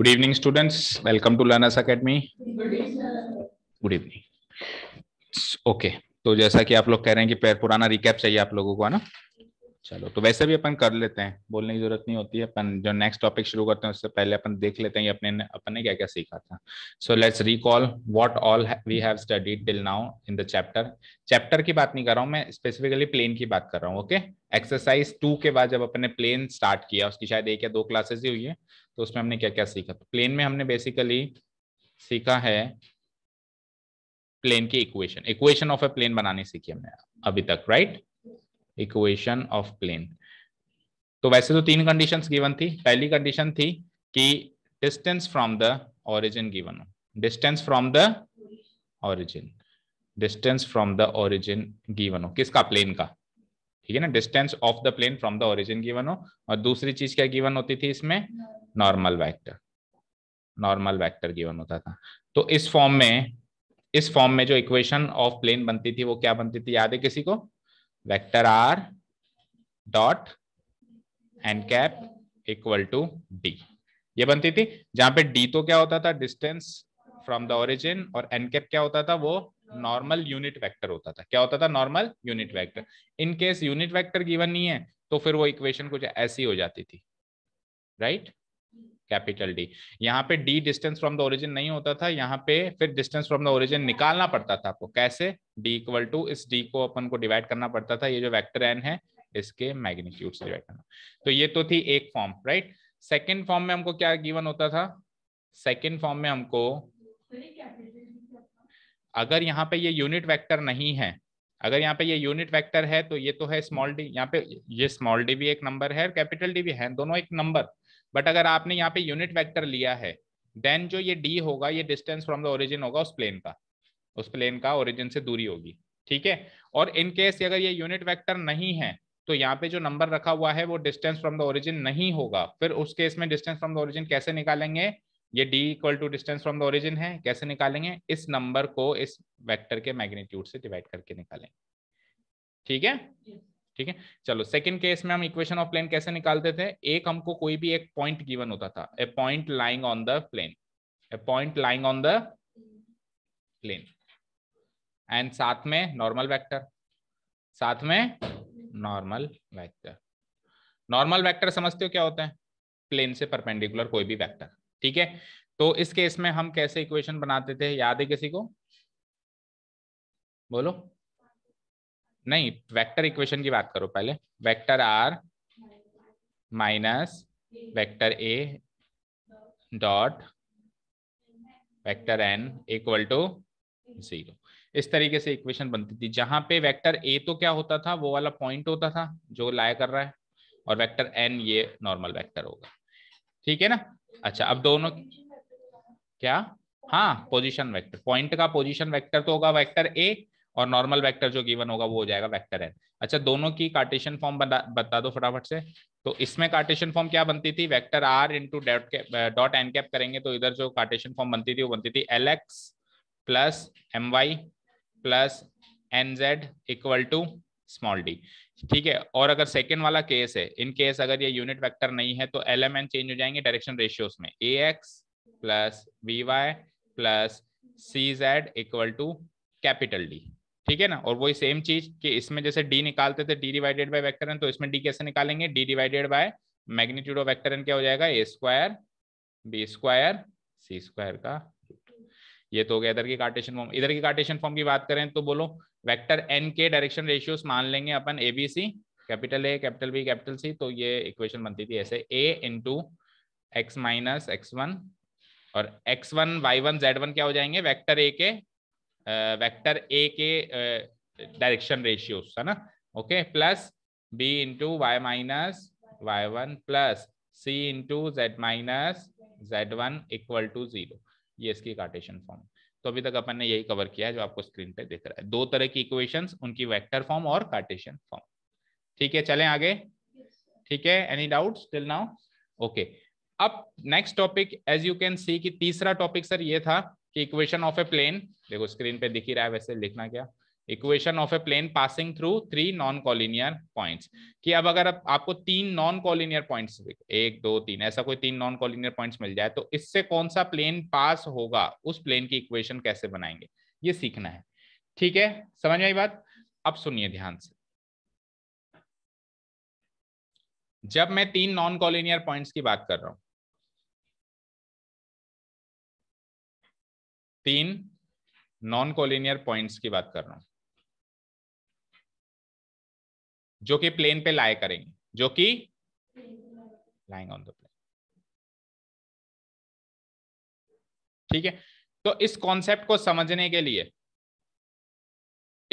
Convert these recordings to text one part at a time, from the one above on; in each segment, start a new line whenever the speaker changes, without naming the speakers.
Good evening students
welcome to learners academy
good
evening okay तो जैसा कि आप लोग कह रहे हैं कि पैर पुराना रिकैप चाहिए आप लोगों को है ना चलो तो वैसे भी अपन कर लेते हैं बोलने की जरूरत नहीं होती है अपन जो नेक्स्ट टॉपिक शुरू करते हैं उससे पहले अपन देख लेते हैं अपने अपन ने क्या क्या सीखा था so let's recall what all we have studied till now in the chapter chapter की बात नहीं कर रहा हूँ मैं स्पेसिफिकली प्लेन की बात कर रहा हूँ ओके एक्सरसाइज टू के बाद जब अपने प्लेन स्टार्ट किया उसकी शायद एक या दो क्लासेस ही हुई है तो उसमें हमने क्या क्या सीखा प्लेन में हमने बेसिकली सीखा है प्लेन की equation equation of a plane बनानी सीखी हमने अभी तक right right? Equation of plane तो वैसे तो तीन कंडीशंस गिवन थी पहली कंडीशन थी कि distance from the origin given हो distance from the origin distance from the origin given हो किसका प्लेन का ठीक है ना distance of the plane from the origin given हो और दूसरी चीज क्या गिवन होती थी इसमें normal vector normal vector given होता था तो इस फॉर्म में इस फॉर्म में जो इक्वेशन ऑफ प्लेन बनती थी वो क्या बनती थी याद है किसी को vector R dot N cap equal to D ये बनती थी जहां पे डी तो क्या होता था डिस्टेंस फ्रॉम द ओरिजिन और एन कैप क्या होता था वो नॉर्मल यूनिट वेक्टर होता था क्या होता था normal unit vector in case unit vector given नहीं है तो फिर वो इक्वेशन कुछ ऐसी हो जाती थी राइट right? कैपिटल डी यहाँ पे D distance from the origin नहीं होता था यहाँ पे फिर डिस्टेंस फ्रॉम द ओरिजिन निकालना पड़ता था आपको कैसे डी इक्वल टू इस डी को अपन को डिवाइड करना पड़ता था ये जो वैक्टर एन है इसके मैग्नीट्यूड से डिवाइड करना तो ये तो थी एक फॉर्म राइट सेकेंड फॉर्म में हमको क्या गिवन होता था सेकेंड फॉर्म में हमको अगर यहाँ पे ये यूनिट वैक्टर नहीं है अगर यहाँ पे ये यूनिट वेक्टर है तो ये तो है स्मॉल डी यहाँ पे ये स्मॉल डी भी एक नंबर है कैपिटल डी भी है दोनों एक नंबर बट अगर आपने यहाँ पे यूनिट वेक्टर लिया है देन जो ये डी होगा ये डिस्टेंस फ्रॉम द ओरिजिन होगा उस प्लेन का उस प्लेन का ओरिजिन से दूरी होगी ठीक है और इन केस अगर ये यूनिट वेक्टर नहीं है तो यहाँ पे जो नंबर रखा हुआ है वो डिस्टेंस फ्रॉम द ओरिजिन नहीं होगा फिर उस केस में डिस्टेंस फ्रॉम द ओरिजिन कैसे निकालेंगे ये D equal to distance from the origin है कैसे निकालेंगे इस नंबर को इस वैक्टर के मैग्नीट्यूड से डिवाइड करके निकालेंगे ठीक है ठीक है चलो सेकंड केस में हम इक्वेशन ऑफ प्लेन कैसे निकालते थे एक हमको कोई भी एक पॉइंट गिवन होता था a point lying on the plane a point lying on the plane and साथ में नॉर्मल वेक्टर साथ में नॉर्मल वेक्टर नॉर्मल वेक्टर समझते हो क्या होते हैं प्लेन से परपेंडिकुलर कोई भी वेक्टर ठीक है तो इस केस में हम कैसे इक्वेशन बनाते थे याद है किसी को बोलो नहीं वेक्टर इक्वेशन की बात करो पहले vector R minus vector A dot vector N equal to zero इस तरीके से इक्वेशन बनती थी जहां पे वेक्टर ए तो क्या होता था वो वाला पॉइंट होता था जो लाया कर रहा है और वेक्टर एन ये नॉर्मल वेक्टर होगा ठीक है ना अच्छा अब दोनों क्या हाँ पोजीशन वेक्टर पॉइंट का पोजीशन वेक्टर तो होगा वेक्टर ए और नॉर्मल वेक्टर जो गिवन होगा वो हो जाएगा वेक्टर एन अच्छा दोनों की कार्टेशियन फॉर्म बता दो फटाफट से तो इसमें कार्टेशियन फॉर्म क्या बनती थी vector R into dot N cap करेंगे तो इधर जो कार्टेशियन फॉर्म बनती थी वो बनती थी L X plus M Y plus N Z equal to small D ठीक है और अगर सेकेंड वाला केस है इन केस अगर ये यूनिट वैक्टर नहीं है तो एल एम एन चेंज हो जाएंगे डायरेक्शन रेशियोज में A X plus B Y plus C Z equal to capital D ठीक है ना और वही सेम चीज कि इसमें जैसे डी निकालते थे D divided by vector N तो इसमें डी कैसे निकालेंगे D divided by magnitude of vector N क्या हो जाएगा A square B square C square का ये तो हो गया इधर की कार्टेशन फॉर्म इधर की कार्टेशन फॉर्म की बात करें तो बोलो वेक्टर एन के डायरेक्शन रेशियोस मान लेंगे अपन A B C capital A capital B capital C तो ये इक्वेशन बनती थी ऐसे A into X minus X one और X one Y one Z one क्या हो जाएंगे वेक्टर ए के वेक्टर ए के डायरेक्शन रेशियो है ना okay plus B into Y minus Y one plus C into Z minus Z one equal to zero ये इसकी कार्टेशन फॉर्म तो अभी तक अपन ने यही कवर किया है जो आपको स्क्रीन पे दिख रहा है दो तरह की इक्वेशंस उनकी वेक्टर फॉर्म और कार्टेशन फॉर्म ठीक है चलें आगे ठीक है any doubts till now okay अब next topic as you can see कि तीसरा टॉपिक सर ये था कि इक्वेशन ऑफ ए प्लेन देखो स्क्रीन पे दिखी रहा है वैसे लिखना क्या equation of a plane passing through three non collinear points कि अब अगर आप, आपको तीन नॉन कॉलिनियर पॉइंट्स एक दो तीन ऐसा कोई तीन नॉन कॉलिनियर पॉइंट्स मिल जाए तो इससे कौन सा प्लेन पास होगा उस प्लेन की इक्वेशन कैसे बनाएंगे ये सीखना है ठीक है समझ आई बात अब सुनिए ध्यान से
जब मैं तीन नॉन कॉलिनियर पॉइंट्स की बात कर रहा हूं तीन नॉन कोलिनियर पॉइंट्स की बात कर रहा हूं
जो कि प्लेन पे लाए करेंगे जो कि लाइंग ऑन द प्लेन
ठीक है तो इस कॉन्सेप्ट को समझने के लिए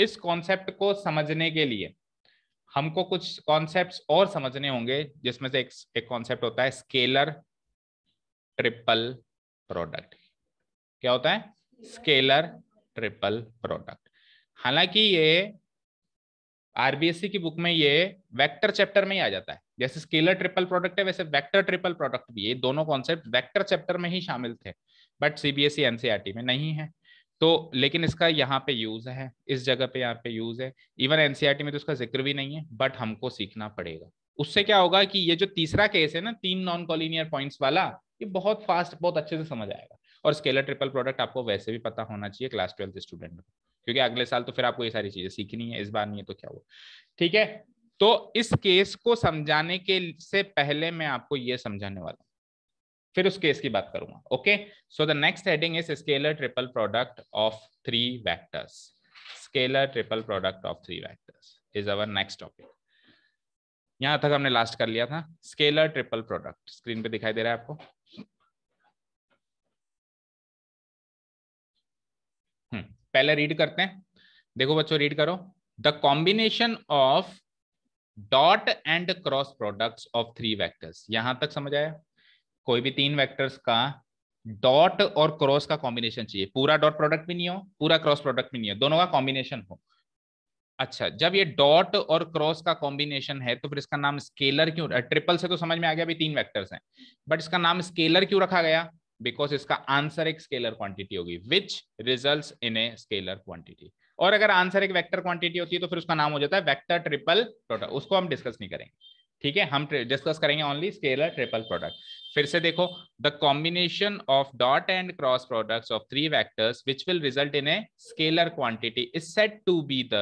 इस कॉन्सेप्ट को समझने के लिए हमको कुछ कॉन्सेप्ट्स और समझने होंगे जिसमें से एक एक कॉन्सेप्ट होता है स्केलर ट्रिपल प्रोडक्ट क्या होता है स्केलर ट्रिपल प्रोडक्ट हालांकि ये आरबीएससी की बुक में ये वेक्टर चैप्टर में ही आ जाता है जैसे स्केलर ट्रिपल प्रोडक्ट है वैसे वेक्टर ट्रिपल प्रोडक्ट भी ये दोनों कॉन्सेप्ट वेक्टर चैप्टर में ही शामिल थे बट सीबीएसई एनसीईआरटी में नहीं है तो लेकिन इसका यहाँ पे यूज है इस जगह पे यहाँ पे यूज है इवन एनसीईआरटी में तो इसका जिक्र भी नहीं है बट हमको सीखना पड़ेगा उससे क्या होगा कि ये जो तीसरा केस है ना तीन नॉन कॉलिनियर पॉइंट्स वाला ये बहुत फास्ट बहुत अच्छे से समझ आएगा और स्केलर ट्रिपल प्रोडक्ट आपको वैसे भी पता होना चाहिए क्लास ट्वेल्थ स्टूडेंट को क्योंकि अगले साल तो फिर आपको ये सारी चीजें सीखनी है इस बार नहीं है तो क्या हुआ ठीक है तो इस केस को समझाने के से पहले मैं आपको ये समझाने वाला हूँ फिर उस केस की बात करूंगा okay so the next heading is scalar triple product of three vectors scalar triple product of three vectors is our next topic यहां तक हमने लास्ट कर लिया था स्केलर ट्रिपल प्रोडक्ट स्क्रीन पे दिखाई दे रहा है आपको पहले रीड करते हैं देखो बच्चों रीड करो the combination of dot and cross product of three vectors यहां तक समझ आया कोई भी तीन वैक्टर्स का डॉट और क्रॉस का कॉम्बिनेशन चाहिए पूरा डॉट प्रोडक्ट भी नहीं हो पूरा क्रॉस प्रोडक्ट भी नहीं हो दोनों का कॉम्बिनेशन हो अच्छा जब ये डॉट और क्रॉस का कॉम्बिनेशन है तो फिर इसका नाम स्केलर क्यों ट्रिपल से तो समझ में आ गया अभी तीन वेक्टर्स हैं बट इसका नाम स्केलर क्यों रखा गया बिकॉज इसका आंसर एक स्केलर क्वांटिटी होगी which result in a scalar quantity और अगर आंसर एक वेक्टर क्वांटिटी होती है तो फिर उसका नाम हो जाता है वेक्टर ट्रिपल प्रोडक्ट उसको हम डिस्कस नहीं करेंगे ठीक है हम डिस्कस करेंगे ओनली स्केलर ट्रिपल प्रोडक्ट फिर से देखो the combination of dot and cross products of three vectors which will result in a scalar quantity is set to be the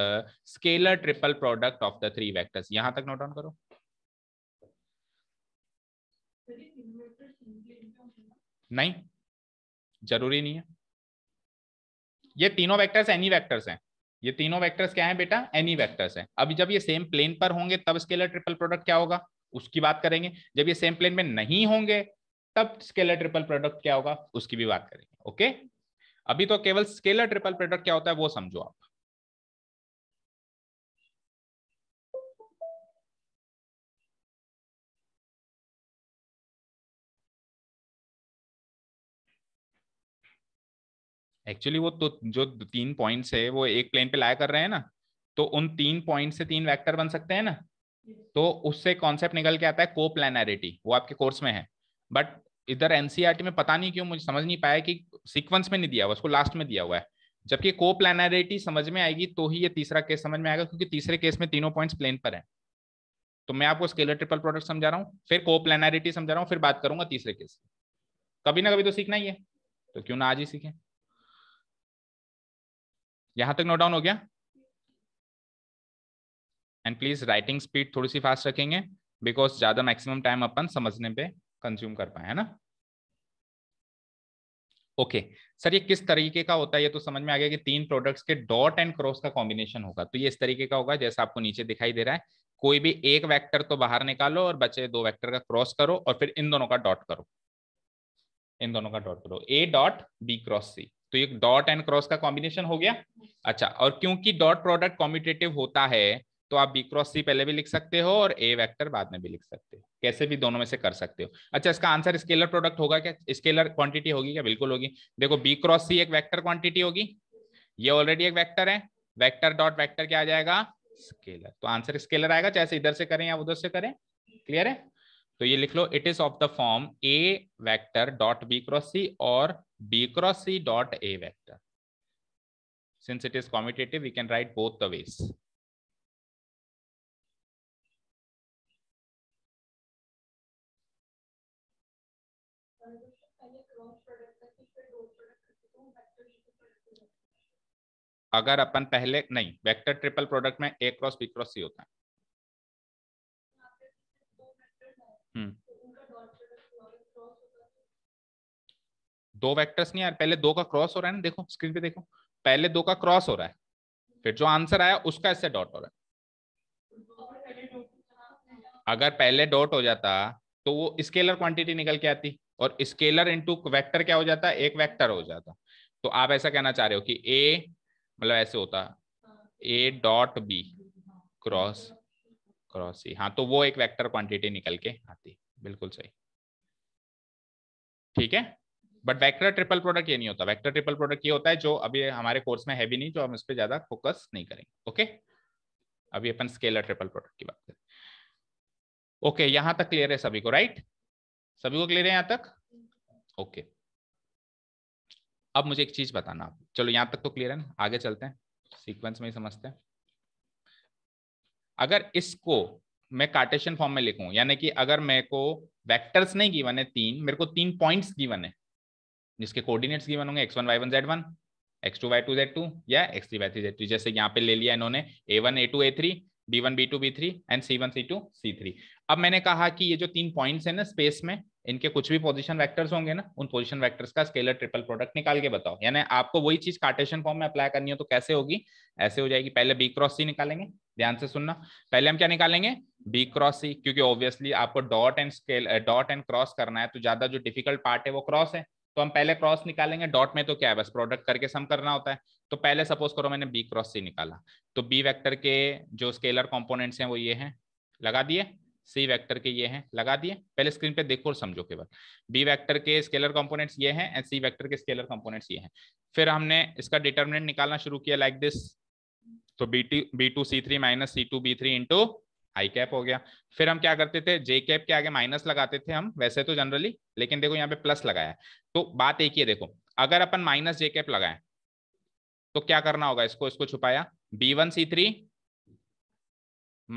scalar triple product of the three vectors यहां तक note on करो नहीं जरूरी नहीं है ये तीनों vectors any vectors हैं ये तीनों वेक्टर्स क्या है बेटा एनी वेक्टर्स हैं अभी जब ये सेम प्लेन पर होंगे तब स्केलर ट्रिपल प्रोडक्ट क्या होगा उसकी बात करेंगे जब ये सेम प्लेन में नहीं होंगे तब स्केलर ट्रिपल प्रोडक्ट क्या होगा उसकी भी बात करेंगे ओके अभी तो केवल स्केलर ट्रिपल प्रोडक्ट क्या होता है वो समझो आप एक्चुअली वो तो जो तीन पॉइंट्स है वो एक प्लेन पे लाया कर रहे हैं ना तो उन तीन पॉइंट से तीन वेक्टर बन सकते हैं ना तो उससे कॉन्सेप्ट निकल के आता है को प्लानरिटी वो आपके कोर्स में है बट इधर एनसीआर e में पता नहीं क्यों मुझे समझ नहीं पाया कि सिक्वेंस में नहीं दिया हुआ उसको लास्ट में दिया हुआ है जबकि को प्लानरिटी समझ में आएगी तो ही ये तीसरा केस समझ में आएगा क्योंकि तीसरे केस में तीनों पॉइंट्स प्लेन पर हैं तो मैं आपको स्केलर ट्रिपल प्रोडक्ट समझा रहा हूँ फिर को प्लानरिटी समझा रहा हूँ फिर बात करूंगा तीसरे केस कभी ना कभी तो सीखना ही है तो क्यों ना आज ही सीखें यहां तक नोट डाउन हो गया
एंड प्लीज राइटिंग स्पीड थोड़ी सी फास्ट रखेंगे बिकॉज ज्यादा
मैक्सिमम टाइम अपन समझने पे कंज्यूम कर पाए है ना ओके okay. सर ये किस तरीके का होता है ये तो समझ में आ गया कि तीन प्रोडक्ट्स के डॉट एंड क्रॉस का कॉम्बिनेशन होगा तो ये इस तरीके का होगा जैसा आपको नीचे दिखाई दे रहा है कोई भी एक वेक्टर तो बाहर निकालो और बचे दो वेक्टर का क्रॉस करो और फिर इन दोनों का डॉट करो इन दोनों का डॉट करो A dot B cross C तो ये डॉट एंड क्रॉस का कॉम्बिनेशन हो गया अच्छा और क्योंकि डॉट प्रोडक्ट कॉम्पिटेटिव होता है तो आप बी क्रॉस सी पहले भी लिख सकते हो और ए वेक्टर बाद में भी लिख सकते हो कैसे भी दोनों में से कर सकते हो अच्छा इसका आंसर स्केलर प्रोडक्ट होगा क्या स्केलर क्वांटिटी होगी क्या बिल्कुल होगी देखो बी क्रॉस सी एक वैक्टर क्वांटिटी होगी ये ऑलरेडी एक वैक्टर है वैक्टर डॉट वैक्टर क्या आ जाएगा स्केलर तो आंसर स्केलर आएगा चाहे इधर से करें या उधर से करें क्लियर है तो ये लिख लो it is of the form A vector dot B cross C और B cross C dot A vector. Since it is commutative, we can write both the
ways.
अगर अपन पहले नहीं वेक्टर ट्रिपल प्रोडक्ट में A cross B cross C होता है
हम्म
दो vectors नहीं यार पहले दो का क्रॉस हो रहा है ना देखो स्क्रीन पे देखो पहले दो का क्रॉस हो रहा है फिर जो आंसर आया उसका इससे डॉट हो रहा
है
अगर पहले डॉट हो जाता तो वो स्केलर क्वांटिटी निकल के आती और स्केलर इंटू वैक्टर क्या हो जाता एक वैक्टर हो जाता तो आप ऐसा कहना चाह रहे हो कि ए मतलब ऐसे होता A dot B cross cross C हाँ तो वो एक वेक्टर क्वांटिटी निकल के आती बिल्कुल सही ठीक है बट वैक्टर ट्रिपल प्रोडक्ट ये नहीं होता वैक्टर ट्रिपल प्रोडक्ट ये होता है जो अभी हमारे कोर्स में है भी नहीं जो हम इस पर ज्यादा फोकस नहीं करेंगे ओके अभी अपन स्केलर ट्रिपल प्रोडक्ट की बात करें ओके यहां तक क्लियर है सभी को राइट सभी को क्लियर है यहां तक ओके अब मुझे एक चीज बताना आप चलो यहां तक तो क्लियर है ना आगे चलते हैं सीक्वेंस में ही समझते हैं अगर इसको मैं कार्टेशियन फॉर्म में लिखूं यानी कि अगर मेरे को वेक्टर्स नहीं गिवन है तीन मेरे को तीन पॉइंट्स गिवन है जिसके कोऑर्डिनेट्स गिवन होंगे X one Y one Z one X two Y two Z two या X three Y three Z three जैसे यहाँ पे ले लिया इन्होंने A one A two A three B one B two B three and C one C two C three अब मैंने कहा कि ये जो तीन पॉइंट्स है ना स्पेस में इनके कुछ भी पोजिशन वैक्टर्स होंगे ना उन पोजिशन वैक्टर्स का स्केलर ट्रिपल प्रोडक्ट निकाल के बताओ यानी आपको वही चीज कार्टेशन फॉर्म में अप्लाई करनी हो तो कैसे होगी ऐसे हो जाएगी पहले बी क्रॉस सी निकालेंगे ध्यान से सुनना पहले हम क्या निकालेंगे बी क्रॉस सी क्योंकि ऑब्वियसली आपको dot and scale dot and cross करना है तो ज्यादा जो डिफिकल्ट पार्ट है वो क्रॉस है तो हम पहले क्रॉस निकालेंगे डॉट में तो क्या है बस प्रोडक्ट करके सम करना होता है तो पहले सपोज करो मैंने बी क्रॉस सी निकाला तो बी वेक्टर के जो स्केलर कंपोनेंट्स हैं वो ये हैं लगा दिए सी वेक्टर के ये हैं लगा दिए पहले स्क्रीन पे देखो और समझो केवल बी वेक्टर के स्केलर कंपोनेंट्स ये हैं एंड सी वेक्टर के स्केलर कंपोनेंट्स ये हैं फिर हमने इसका डिटर्मिनेंट निकालना शुरू किया लाइक दिस तो B two B two C three minus C two B three into I cap हो गया फिर हम क्या करते थे जे कैप के आगे माइनस लगाते थे हम वैसे तो जनरली लेकिन देखो यहाँ पे प्लस लगाया तो बात एक ही है देखो अगर अपन माइनस जे कैप लगाए तो क्या करना होगा इसको इसको छुपाया B one C three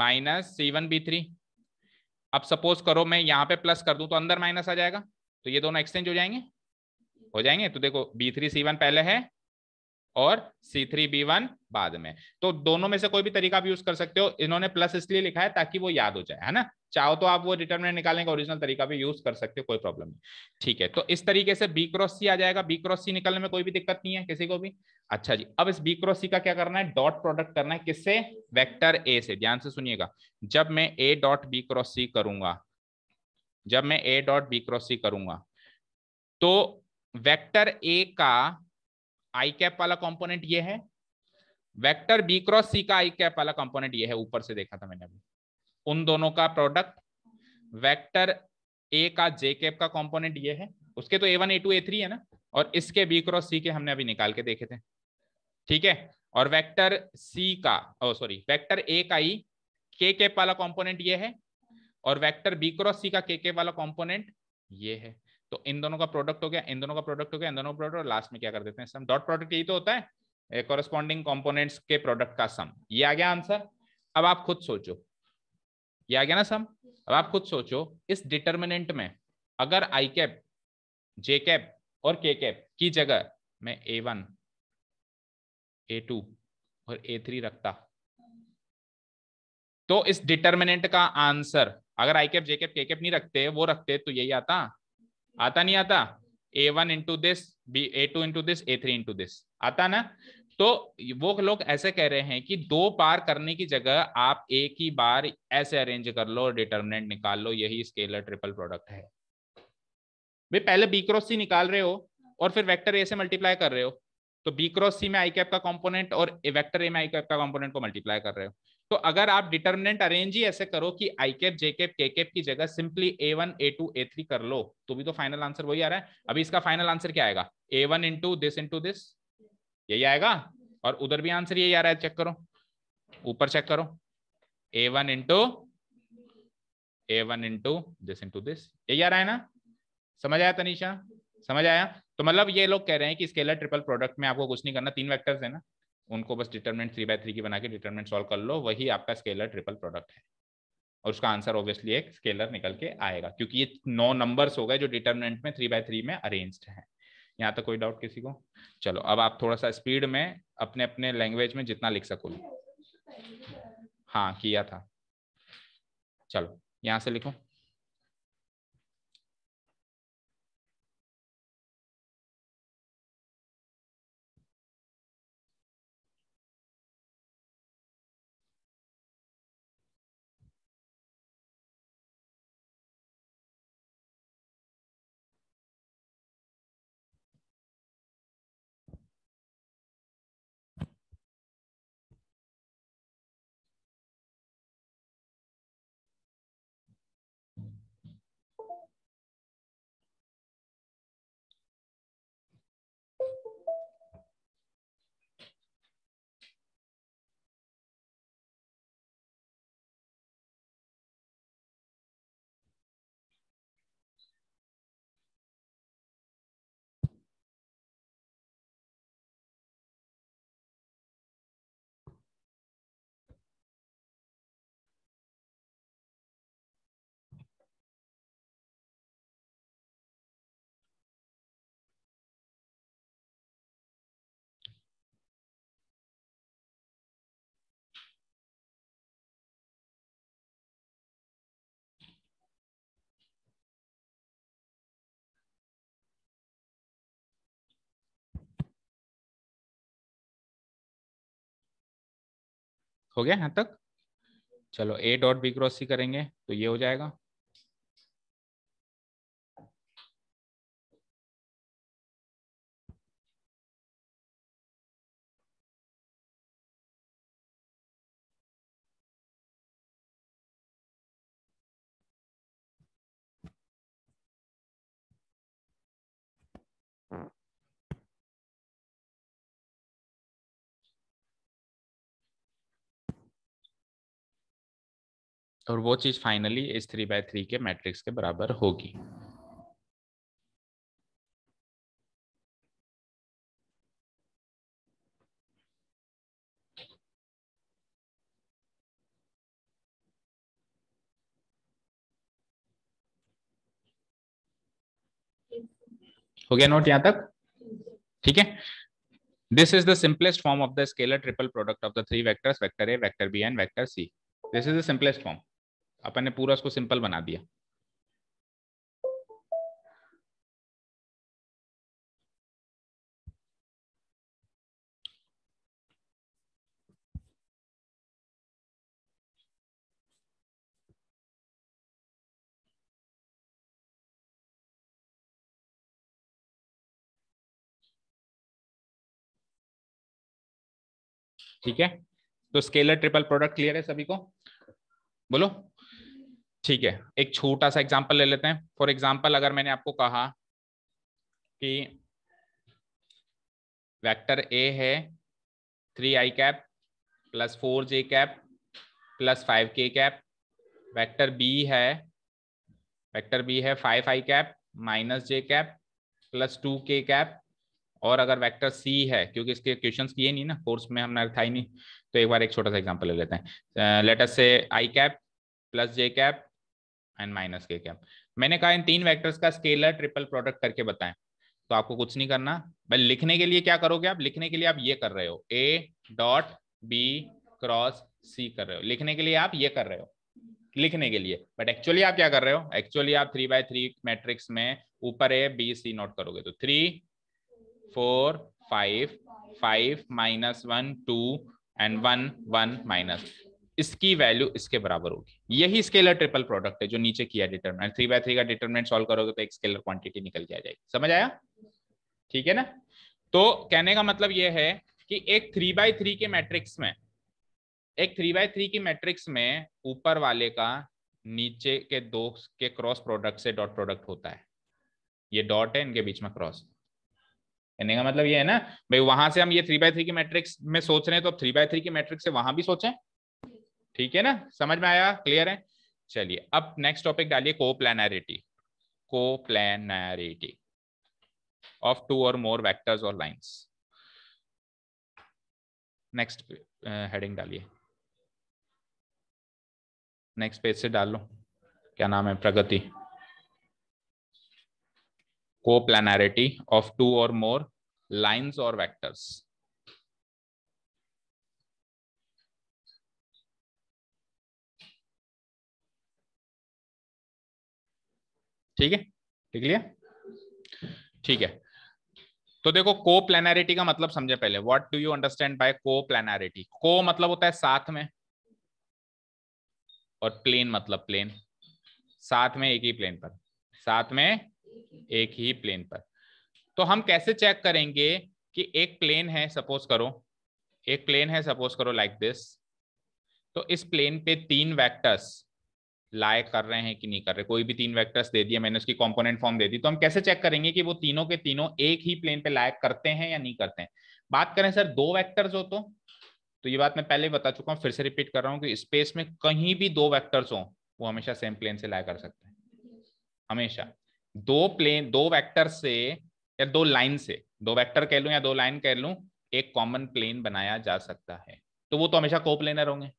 minus C one B three अब सपोज करो मैं यहाँ पे प्लस कर दूं तो अंदर माइनस आ जाएगा तो ये दोनों एक्सचेंज हो जाएंगे हो जाएंगे तो देखो बी थ्री सी वन पहले है और C3B1 बाद में तो दोनों में से कोई भी तरीका आप यूज कर सकते हो इन्होंने प्लस इसलिए लिखा है ताकि वो याद हो जाए है ना चाहो तो आप वो डिटर्मिनेंट निकालने का ओरिजिनल तरीका भी यूज कर सकते हो कोई प्रॉब्लम नहीं ठीक है तो इस तरीके से बी क्रॉस सी आ जाएगा बी क्रॉस सी निकालने में कोई भी दिक्कत नहीं है किसी को भी अच्छा जी अब इस बी क्रॉस सी का क्या करना है डॉट प्रोडक्ट करना है किससे वेक्टर ए से ध्यान से सुनिएगा जब मैं A dot B cross C करूंगा जब मैं A dot B cross C करूंगा तो वेक्टर ए का आई कैप वाला कंपोनेंट ये है वेक्टर बी क्रॉस सी का आई कैप वाला कंपोनेंट ये है ऊपर से देखा था मैंने अभी उन दोनों का प्रोडक्ट वेक्टर ए का जे कैप का कंपोनेंट ये है उसके तो A one A two A three है ना और इसके बी क्रॉस सी के हमने अभी निकाल के देखे थे ठीक है और वेक्टर सी का ओ सॉरी वेक्टर ए का ई के कैप वाला कॉम्पोनेंट ये है और वेक्टर बी क्रॉस सी का के कैप वाला कॉम्पोनेंट ये है तो इन दोनों का प्रोडक्ट हो गया इन दोनों का प्रोडक्ट हो गया इन दोनों का प्रोडक्ट लास्ट में क्या कर देते हैं सम डॉट प्रोडक्ट यही तो होता है कॉरेस्पॉन्डिंग कॉम्पोनेंट्स के प्रोडक्ट का सम ये आ गया आंसर अब आप खुद सोचो ये आ गया ना सम अब आप खुद सोचो इस डिटर्मिनेंट में अगर आई कैप जे कैप और के कैप की जगह मैं ए वन ए टू और ए थ्री रखता तो इस डिटर्मिनेंट का आंसर अगर I cap J cap K cap नहीं रखते वो रखते तो यही आता आता नहीं आता A one into this B A two into this A three into this आता ना तो वो लोग ऐसे कह रहे हैं कि दो बार करने की जगह आप एक ही बार ऐसे अरेंज कर लो डिटर्मिनेंट निकाल लो यही स्केलर ट्रिपल प्रोडक्ट है भाई पहले बी क्रॉस सी निकाल रहे हो और फिर वेक्टर ए से मल्टीप्लाई कर रहे हो तो बी क्रॉस सी में आई कैप का कंपोनेंट और वेक्टर ए में आई कैप का कंपोनेंट को मल्टीप्लाई कर रहे हो तो अगर आप डिटर्मिनेंट अरेंज ही ऐसे करो कि I cap J cap K cap की जगह simply A one A two A three कर लो तो भी तो फाइनल आंसर वही आ रहा है अभी इसका फाइनल आंसर क्या आएगा A one into this into this यही आएगा और उधर भी आंसर यही आ रहा है चेक करो ऊपर चेक करो A one into A one into this into this यही आ रहा है ना समझ आया तनिषा समझ आया तो मतलब ये लोग कह रहे हैं कि स्केलर ट्रिपल प्रोडक्ट में आपको कुछ नहीं करना तीन वेक्टर्स है ना उनको बस डिटर्मेंट थ्री बाय थ्री की बना के डिटर्मेंट सॉल्व कर लो वही आपका स्केलर ट्रिपल प्रोडक्ट है और उसका आंसर ऑब्वियसली एक स्केलर निकल के आएगा क्योंकि ये नौ नंबर्स हो गए जो डिटर्मिनेंट में थ्री बाय थ्री में अरेंज है यहाँ तक कोई डाउट किसी को चलो अब आप थोड़ा सा स्पीड में अपने अपने लैंग्वेज में जितना लिख सको हाँ किया था चलो यहाँ से लिखो
हो गया यहाँ तक चलो A dot B cross C करेंगे तो ये हो जाएगा
और वो चीज फाइनली इस थ्री बाय थ्री के मैट्रिक्स के बराबर होगी हो गया नोट यहां तक
ठीक है
this is the simplest form of the scalar triple product of the three vectors vector A vector B and vector C this is the simplest form अपन ने पूरा उसको सिंपल बना दिया
ठीक है तो स्केलर
ट्रिपल प्रोडक्ट क्लियर है सभी को बोलो ठीक है एक छोटा सा एग्जाम्पल ले लेते हैं फॉर एग्जाम्पल अगर मैंने आपको कहा कि वेक्टर ए है three I cap plus four J cap plus five K cap vector B है वेक्टर बी है five I cap minus J cap plus two K cap और अगर वेक्टर सी है क्योंकि इसके क्वेश्चंस किए नहीं ना कोर्स में हमने था ही नहीं तो एक बार एक छोटा सा एग्जांपल ले लेते हैं letter C I cap plus J cap and minus K cap मैंने कहा इन तीन वेक्टर्स का स्केलर ट्रिपल प्रोडक्ट करके बताएं तो आपको कुछ नहीं करना भाई लिखने के लिए क्या करोगे आप लिखने के लिए आप ये कर रहे हो A dot B cross C कर रहे हो लिखने के लिए आप ये कर रहे हो लिखने के लिए बट एक्चुअली आप क्या कर रहे हो एक्चुअली आप थ्री बाय थ्री मैट्रिक्स में ऊपर ए बी सी नोट करोगे तो three four five five minus one two and one one minus इसकी वैल्यू इसके बराबर होगी यही स्केलर ट्रिपल प्रोडक्ट है जो नीचे किया डिटरमिनेंट थ्री बाय थ्री का डिटरमिनेंट सॉल्व करोगे तो एक स्केलर क्वांटिटी निकल के आ जाएगी समझ आया ठीक है ना तो कहने का मतलब यह है कि एक थ्री बाय थ्री के मैट्रिक्स में एक थ्री बाय थ्री की मैट्रिक्स में ऊपर वाले का नीचे के दो के क्रॉस प्रोडक्ट से डॉट प्रोडक्ट होता है ये डॉट है इनके बीच में क्रॉस कहने का मतलब ये है ना भाई वहां से हम ये थ्री बाय थ्री की मैट्रिक्स में सोच रहे हैं तो अब थ्री बाय थ्री की मैट्रिक्स से वहां भी सोचें ठीक है ना समझ में आया क्लियर है चलिए अब नेक्स्ट टॉपिक डालिए को प्लानरिटी को प्लानरिटी ऑफ टू और मोर वैक्टर्स और लाइन्स नेक्स्ट हेडिंग डालिए नेक्स्ट पेज से डाल लो क्या नाम है प्रगति को प्लानरिटी ऑफ टू और मोर लाइन्स और वैक्टर्स ठीक है ठीक लिया ठीक है तो देखो को प्लानरिटी का मतलब समझे पहले what do you understand by को प्लानरिटी को मतलब होता है साथ में और प्लेन मतलब प्लेन साथ में एक ही प्लेन पर साथ में एक ही प्लेन पर तो हम कैसे चेक करेंगे कि एक प्लेन है सपोज करो एक प्लेन है सपोज करो लाइक like दिस तो इस प्लेन पे तीन वेक्टर्स लायक कर रहे हैं कि नहीं कर रहे कोई भी तीन वेक्टर्स दे दिए मैंने उसकी कंपोनेंट फॉर्म दे दी तो हम कैसे चेक करेंगे कि वो तीनों के तीनों एक ही प्लेन पे लायक करते हैं या नहीं करते हैं बात करें सर दो वेक्टर्स हो तो तो ये बात मैं पहले बता चुका हूँ फिर से रिपीट कर रहा हूँ कि स्पेस में कहीं भी दो वैक्टर्स हो वो हमेशा सेम प्लेन से लाया कर सकते हैं हमेशा दो प्लेन दो वैक्टर से या दो लाइन से दो वैक्टर कह लूँ या दो लाइन कह लूँ एक कॉमन प्लेन बनाया जा सकता है तो वो तो हमेशा को प्लेनर होंगे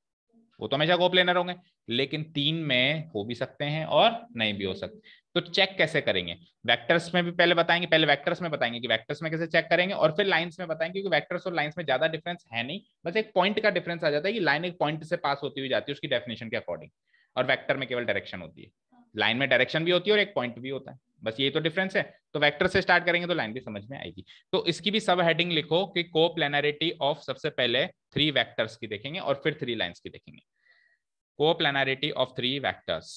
वो तो हमेशा गोप लेनर होंगे लेकिन तीन में हो भी सकते हैं और नहीं भी हो सकते तो चेक कैसे करेंगे वेक्टर्स में भी पहले बताएंगे पहले वेक्टर्स में बताएंगे कि वेक्टर्स में कैसे चेक करेंगे और फिर लाइंस में बताएंगे क्योंकि वेक्टर्स और लाइंस में ज्यादा डिफरेंस है नहीं बस एक पॉइंट का डिफरेंस आ जाता है कि लाइन एक पॉइंट से पास होती हुई जाती है उसकी डेफिनेशन के अकॉर्डिंग और वैक्टर में केवल डायरेक्शन होती है लाइन में डायरेक्शन भी होती है और एक पॉइंट भी होता है बस ये तो डिफरेंस है तो वेक्टर से स्टार्ट करेंगे तो लाइन भी समझ में आएगी तो इसकी भी सब हेडिंग लिखो कि को प्लानरिटी ऑफ सबसे पहले थ्री वैक्टर्स की देखेंगे और फिर थ्री लाइन की देखेंगे को प्लेनरिटी ऑफ थ्री वैक्टर्स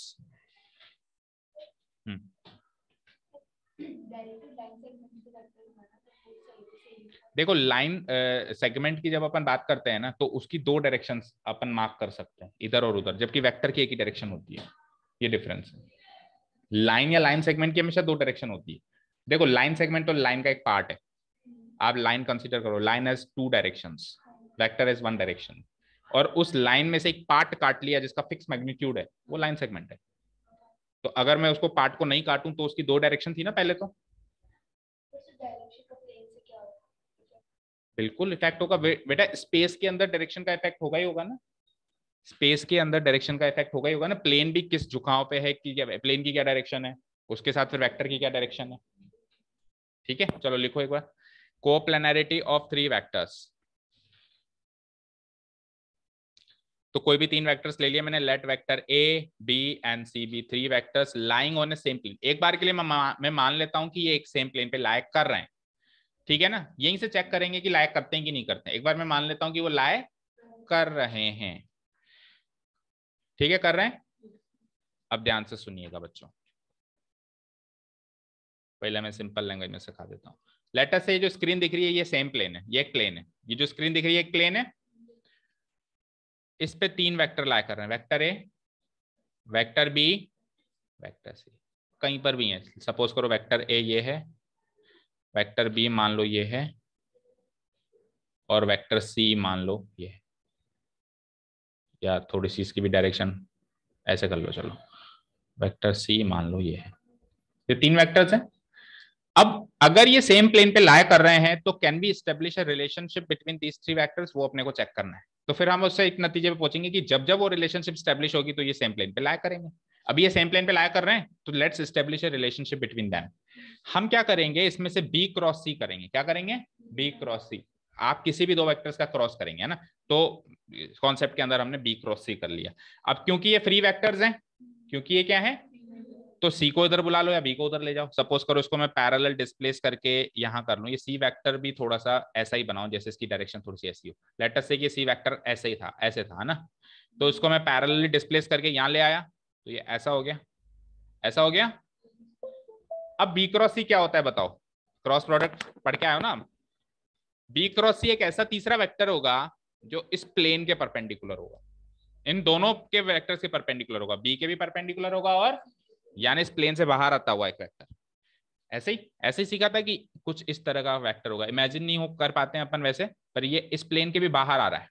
देखो लाइन सेगमेंट की जब अपन बात करते हैं ना तो उसकी दो डायरेक्शंस अपन मार्क कर सकते हैं इधर और उधर जबकि वेक्टर की एक ही डायरेक्शन होती है ये डिफरेंस है लाइन या लाइन सेगमेंट की हमेशा दो डायरेक्शन होती है देखो लाइन सेगमेंट तो लाइन का एक पार्ट है आप लाइन कंसिडर करो line as two direction vector as one direction और उस लाइन में से एक पार्ट काट लिया जिसका फिक्स मैग्नीट्यूड है वो लाइन सेगमेंट है तो अगर मैं उसको पार्ट को नहीं काटूं तो उसकी दो डायरेक्शन थी ना पहले तो बिल्कुल इफेक्ट होगा बेटा स्पेस के अंदर डायरेक्शन का इफेक्ट होगा ही होगा ना स्पेस के अंदर डायरेक्शन का इफेक्ट होगा ही होगा ना प्लेन भी किस झुकाव पे है कि क्या प्लेन की क्या डायरेक्शन है उसके साथ फिर वेक्टर की क्या डायरेक्शन है ठीक है चलो लिखो एक बार कोप्लेनरिटी ऑफ थ्री वेक्टर्स तो कोई भी तीन वेक्टर्स ले लिया मैंने let vector A B and C be three vectors lying on a same plane एक बार के लिए मैं मैं मान लेता हूं कि ये एक सेम प्लेन पे लायक कर रहे हैं ठीक है ना यहीं से चेक करेंगे कि लायक करते हैं कि नहीं करते हैं। एक बार मैं मान लेता हूं कि वो लायक कर रहे हैं ठीक है कर रहे हैं अब ध्यान से सुनिएगा बच्चों
पहले मैं सिंपल लैंग्वेज में सिखा देता हूँ लेटर से जो स्क्रीन
दिख रही है ये सेम प्लेन है ये एक प्लेन है ये जो स्क्रीन दिख रही है एक प्लेन है इस पे तीन वेक्टर लाया कर रहे हैं vector A vector B vector C कहीं पर भी है सपोज करो वेक्टर ए ये है वेक्टर बी मान लो ये है और वेक्टर सी मान लो ये है या थोड़ी सी इसकी भी डायरेक्शन ऐसे कर लो चलो वेक्टर सी मान लो ये है ये तीन वेक्टर्स हैं अब अगर ये सेम प्लेन पे लाया कर रहे हैं तो can be establish a relationship between these three vectors वो अपने को चेक करना है तो फिर हम उससे एक नतीजे पे पहुंचेंगे कि जब जब वो रिलेशनशिप स्टेब्लिश होगी तो ये सेम प्लेन पे लाया करेंगे अब ये सेम प्लेन पे लाया कर रहे हैं तो let's establish a relationship between them हम क्या करेंगे इसमें से बी क्रॉस सी करेंगे क्या करेंगे बी क्रॉस सी आप किसी भी दो वेक्टर्स का क्रॉस करेंगे है ना तो कॉन्सेप्ट के अंदर हमने बी क्रॉस सी कर लिया अब क्योंकि ये फ्री वैक्टर्स है क्योंकि ये क्या है तो सी को इधर बुला लो या बी को उधर ले जाओ सपोज करो इसको मैं पैरल डिस्प्लेस करके यहाँ कर लू ये सी वैक्टर भी थोड़ा सा ऐसा ही बनाऊ जैसे इसकी डायरेक्शन थोड़ी सी ऐसी हो लेटर से सी वैक्टर ऐसे ही था ऐसे था ना तो इसको मैं पैरल डिस्प्लेस करके यहाँ ले आया तो ये ऐसा हो गया ऐसा हो गया अब बी क्रॉस सी क्या होता है बताओ क्रॉस प्रोडक्ट पढ़ के आयो ना बी क्रॉस सी एक ऐसा तीसरा वेक्टर होगा जो इस प्लेन के परपेंडिकुलर होगा इन दोनों के वेक्टर के परपेंडिकुलर होगा बी के भी परपेंडिकुलर होगा और यानी इस प्लेन से बाहर आता हुआ एक वेक्टर ऐसे ही ऐसे ही सीखा था कि कुछ इस तरह का वेक्टर होगा इमेजिन नहीं हो कर पाते हैं अपन वैसे पर ये इस प्लेन के भी बाहर आ रहा है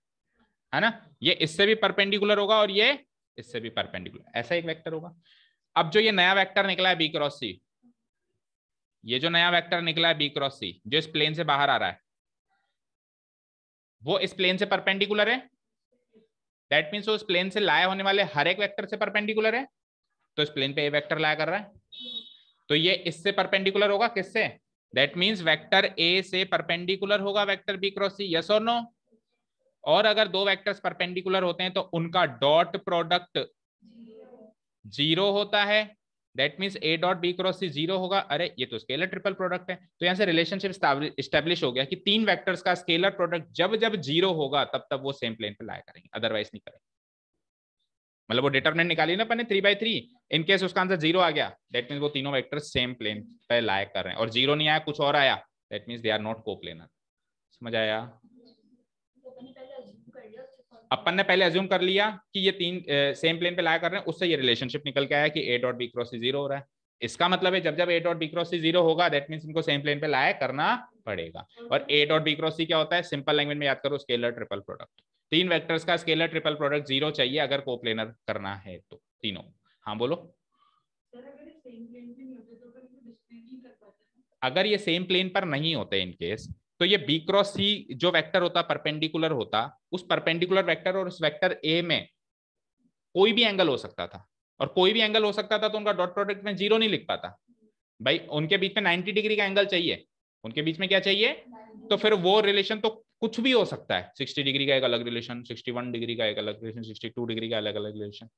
है ना ये इससे भी परपेंडिकुलर होगा और ये इससे भी परपेंडिकुलर ऐसा एक वेक्टर होगा अब जो ये नया वेक्टर निकला है बी क्रॉस सी ये जो नया वेक्टर निकला है बी क्रॉस सी जो इस प्लेन से बाहर आ रहा है वो इस प्लेन से परपेंडिकुलर है दैट मीन्स वो इस प्लेन से लाया होने वाले हर एक वेक्टर से परपेंडिकुलर है तो इस प्लेन पे ए वेक्टर लाया कर रहा है तो ये इससे परपेंडिकुलर होगा किससे दैट मीन्स वेक्टर ए से परपेंडिकुलर होगा vector B cross C yes और नो और अगर दो वेक्टर्स परपेंडिकुलर होते हैं तो उनका डॉट प्रोडक्ट जीरो होता है that means A dot B cross C zero होगा अरे ये तो स्केलर ट्रिपल प्रोडक्ट है तो यहाँ से रिलेशनशिप स्टैब्लिश हो गया कि तीन वैक्टर्स का स्केलर प्रोडक्ट जब जब जीरो होगा तब तब वो सेम प्लेन पे लाया करेंगे अदरवाइज नहीं करेंगे मतलब वो डिटर्मिनेंट निकाली ना अपने थ्री बाई थ्री इनकेस उसका आंसर जीरो आ गया दैट मीन वो तीनों वेक्टर सेम प्लेन पे लाया कर रहे हैं और जीरो नहीं आया कुछ और आया that means they are not को समझ आया अपन ने पहले एज्यूम कर लिया कि ये तीन सेम प्लेन पे लाया कर रहे हैं उससे ये रिलेशनशिप निकल के आया कि A dot B cross zero हो रहा है इसका मतलब है जब जब A dot B cross C zero होगा दैट मीन इनको सेम प्लेन पे लाया करना पड़ेगा और A dot B cross C क्या होता है सिंपल लैंग्वेज में याद करो स्केलर ट्रिपल प्रोडक्ट तीन वेक्टर्स का स्केलर ट्रिपल प्रोडक्ट जीरो चाहिए अगर को प्लेनर करना है तो तीनों हाँ बोलो अगर ये सेम प्लेन तो पर नहीं होते इनकेस तो ये बी क्रॉस सी जो वेक्टर होता परपेंडिकुलर होता उस परपेंडिकुलर वेक्टर और उस वेक्टर ए में कोई भी एंगल हो सकता था और कोई भी एंगल हो सकता था तो उनका डॉट प्रोडक्ट में जीरो नहीं लिख पाता भाई उनके बीच में नाइनटी डिग्री का एंगल चाहिए उनके बीच में क्या चाहिए तो फिर वो रिलेशन तो कुछ भी हो सकता है सिक्सटी डिग्री का एक अलग रिलेशन सिक्सटी वन डिग्री का एक अलग रिलेशन सिक्सटी टू डिग्री का अलग अलग रिलेशन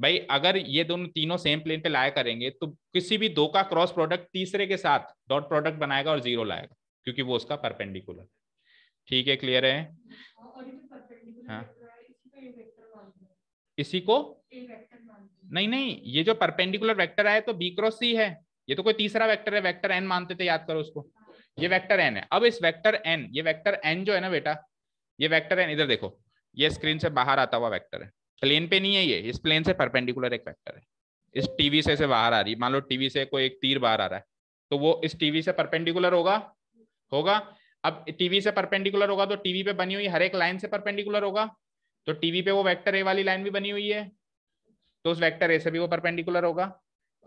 भाई अगर ये दोनों तीनों सेम प्लेन पे लाया करेंगे तो किसी भी दो का क्रॉस प्रोडक्ट तीसरे के साथ डॉट प्रोडक्ट बनाएगा और जीरो लाएगा क्योंकि वो उसका परपेंडिकुलर है ठीक है क्लियर है हाँ। इसी को
नहीं
नहीं ये जो परपेंडिकुलर वेक्टर है तो बी क्रॉस सी है ये तो कोई तीसरा वेक्टर है वेक्टर एन मानते थे याद करो उसको ये वेक्टर एन है अब इस वेक्टर एन ये वेक्टर एन जो है ना बेटा ये वेक्टर एन इधर देखो ये स्क्रीन से बाहर आता हुआ वेक्टर है प्लेन पे नहीं है ये इस प्लेन से परपेंडिकुलर एक वेक्टर है इस टीवी से से बाहर आ रही मान लो टीवी से कोई एक तीर बाहर आ रहा है तो वो इस टीवी से परपेंडिकुलर होगा होगा अब टीवी से परपेंडिकुलर होगा तो टीवी पे बनी हुई हर एक लाइन से परपेंडिकुलर होगा तो टीवी पे वो वेक्टर ए वाली लाइन भी बनी हुई है तो उस वेक्टर ए से भी वो परपेंडिकुलर होगा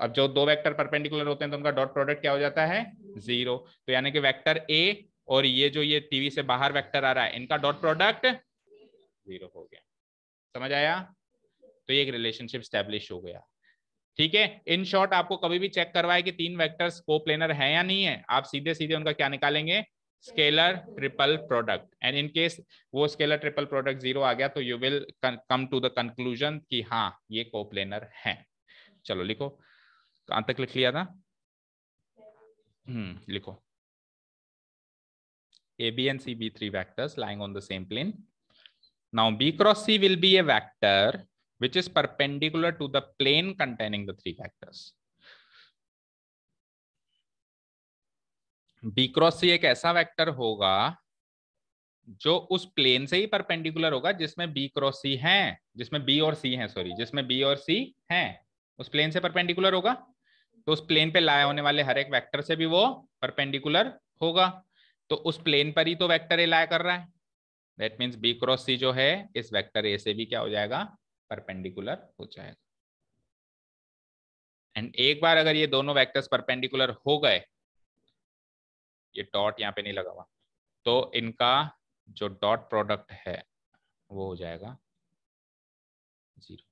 अब जो दो वेक्टर परपेंडिकुलर होते हैं तो उनका डॉट प्रोडक्ट क्या हो जाता है जीरो तो यानी कि वेक्टर ए और ये जो ये टीवी से बाहर वेक्टर आ रहा है इनका डॉट प्रोडक्ट जीरो हो गया समझ आया तो ये एक रिलेशनशिप स्टैब्लिश हो गया ठीक है इन शॉर्ट आपको कभी भी चेक करवाए कि तीन वेक्टर्स कोप्लेनर है या नहीं है आप सीधे सीधे उनका क्या निकालेंगे scalar triple product and in case वो स्केलर ट्रिपल प्रोडक्ट जीरो आ गया तो you will come to the conclusion कि हाँ ये कोप्लेनर है चलो लिखो कहां तक लिख लिया था हम्म लिखो A B and C be three vectors lying on the same plane now B cross C will be a vector which is perpendicular to the plane containing the three vectors. B cross C एक ऐसा vector होगा जो उस plane से ही perpendicular होगा जिसमें B cross सी है जिसमें बी और सी है सॉरी जिसमें बी और सी है उस प्लेन से परपेंडिकुलर होगा तो उस प्लेन पे लाया होने वाले हर एक वेक्टर से भी वो परपेंडिकुलर होगा तो उस प्लेन पर ही तो वेक्टर ए लाया कर रहा है that means B cross C जो है इस वैक्टर ए से भी क्या हो जाएगा परपेंडिकुलर हो जाएगा एंड एक बार अगर ये दोनों वेक्टर्स परपेंडिकुलर हो गए ये डॉट यहाँ पे नहीं लगा हुआ तो इनका जो डॉट प्रोडक्ट है वो हो जाएगा
zero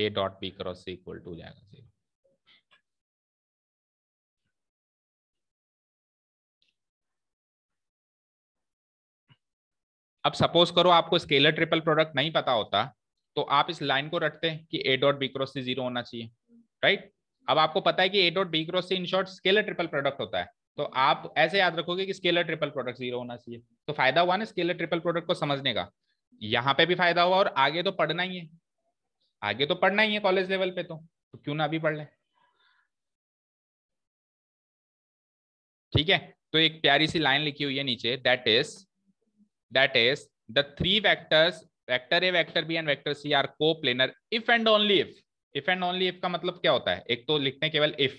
A dot B cross equal to जाएगा जीरो
अब सपोज करो आपको स्केलर ट्रिपल प्रोडक्ट नहीं पता होता तो आप इस लाइन को रटते हैं कि A dot B cross C zero होना चाहिए राइट अब आपको पता है कि A dot B cross C in short scalar triple product होता है तो आप ऐसे याद रखोगे कि स्केलर ट्रिपल प्रोडक्ट जीरो होना चाहिए तो फायदा हुआ ना स्केलर ट्रिपल प्रोडक्ट को समझने का यहाँ पे भी फायदा हुआ और आगे तो पढ़ना ही है आगे तो पढ़ना ही है कॉलेज लेवल पे तो, तो क्यों ना अभी पढ़ लें ठीक है तो एक प्यारी सी लाइन लिखी हुई है नीचे that is that is the three vectors vector a vector b and vector c are coplanar if and only if if and only if का मतलब क्या होता है एक तो लिखते हैं केवल if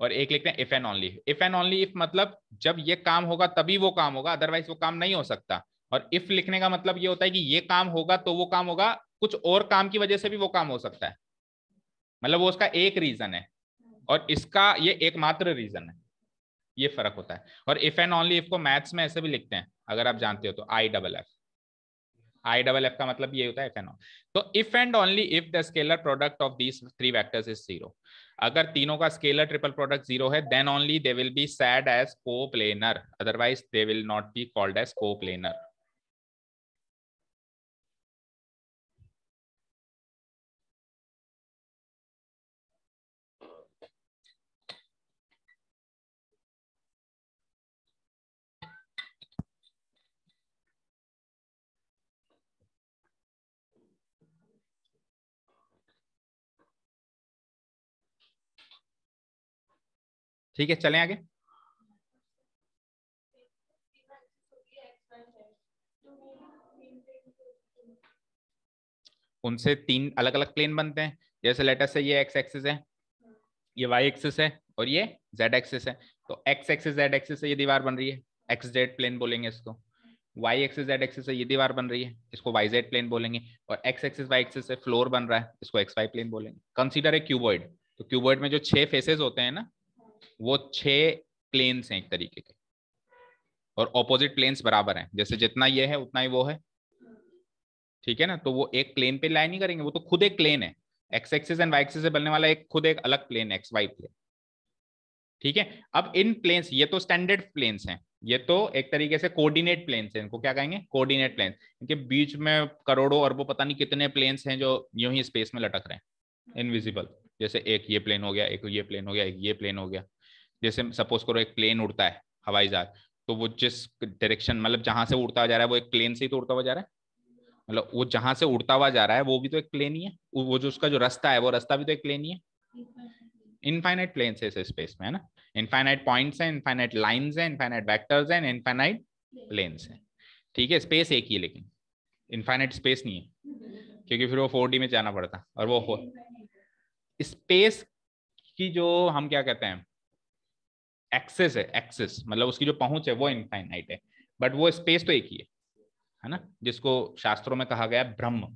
और एक लिखते हैं if and only if and only if मतलब जब ये काम होगा तभी वो काम होगा अदरवाइज वो काम नहीं हो सकता और इफ लिखने का मतलब ये होता है कि ये काम होगा तो वो काम होगा कुछ और काम की वजह से भी वो काम हो सकता है मतलब वो उसका एक रीजन है और इसका ये एकमात्र रीजन है ये फर्क होता है और इफ एंड ओनली इफ को मैथ्स में ऐसे भी लिखते हैं अगर आप जानते हो तो I double F I double F का मतलब ये होता है एफेनॉल तो if and only if the scalar product of these three vectors is zero अगर तीनों का स्केलर ट्रिपल प्रोडक्ट जीरो है then only they will be said as coplanar otherwise they will not be called as coplanar
ठीक है चलें आगे
उनसे तीन अलग अलग प्लेन बनते हैं जैसे लेटर से ये एक्स एक्सिस है ये वाई एक्सिस है और ये जेड एक्सिस है तो एक्स एक्सिस जेड एक्सिस से ये दीवार बन रही है एक्स जेड प्लेन बोलेंगे इसको वाई एक्सिस जेड एक्सिस से ये दीवार बन रही है इसको वाई जेड प्लेन बोलेंगे और एक्स एक्सिस वाई एक्सिस से फ्लोर बन रहा है इसको एक्स वाई प्लेन बोलेंगे कंसिडर ए क्यूबॉइड तो क्यूबॉइड में जो छह फेसेस होते हैं ना वो छह प्लेन्स हैं एक तरीके के और ऑपोजिट प्लेन्स बराबर हैं जैसे जितना ये है उतना ही वो है ठीक है ना तो वो एक प्लेन पे लाइन नहीं करेंगे वो तो खुद एक प्लेन है X axis and Y axis से बनने वाला एक खुद एक अलग प्लेन एक्स वाई प्लेन ठीक है अब इन प्लेन्स ये तो स्टैंडर्ड प्लेन्स हैं ये तो एक तरीके से कोऑर्डिनेट प्लेन्स हैं इनको क्या कहेंगे कोऑर्डिनेट प्लेन्स इनके बीच में करोड़ों अरबों पता नहीं कितने प्लेन्स हैं जो यूं ही स्पेस में लटक रहे हैं इनविजिबल जैसे एक ये प्लेन हो गया एक ये प्लेन हो गया एक ये प्लेन हो गया जैसे सपोज करो एक प्लेन उड़ता है हवाई जहाज तो वो जिस डायरेक्शन मतलब जहां से उड़ता जा रहा है वो एक प्लेन से ही तो उड़ता हुआ जा रहा है मतलब वो जहां से उड़ता हुआ जा रहा है वो भी तो एक प्लेन ही है वो जो उसका जो रास्ता है वो रास्ता भी तो एक प्लेन ही है इनफाइनाइट प्लेन है स्पेस में है ना इनफाइनाइट पॉइंट्स हैं इनफाइनाइट लाइंस हैं इनफाइनाइट वेक्टर्स हैं इनफाइनाइट प्लेन्स हैं ठीक है स्पेस एक ही है लेकिन इनफाइनाइट स्पेस नहीं है क्योंकि फिर वो फोर में जाना पड़ता और वो स्पेस की जो हम क्या कहते हैं एक्सेस है एक्सेस मतलब उसकी जो पहुंच है वो इनफाइनाइट है बट वो स्पेस तो एक ही है है ना जिसको शास्त्रों में कहा गया ब्रह्म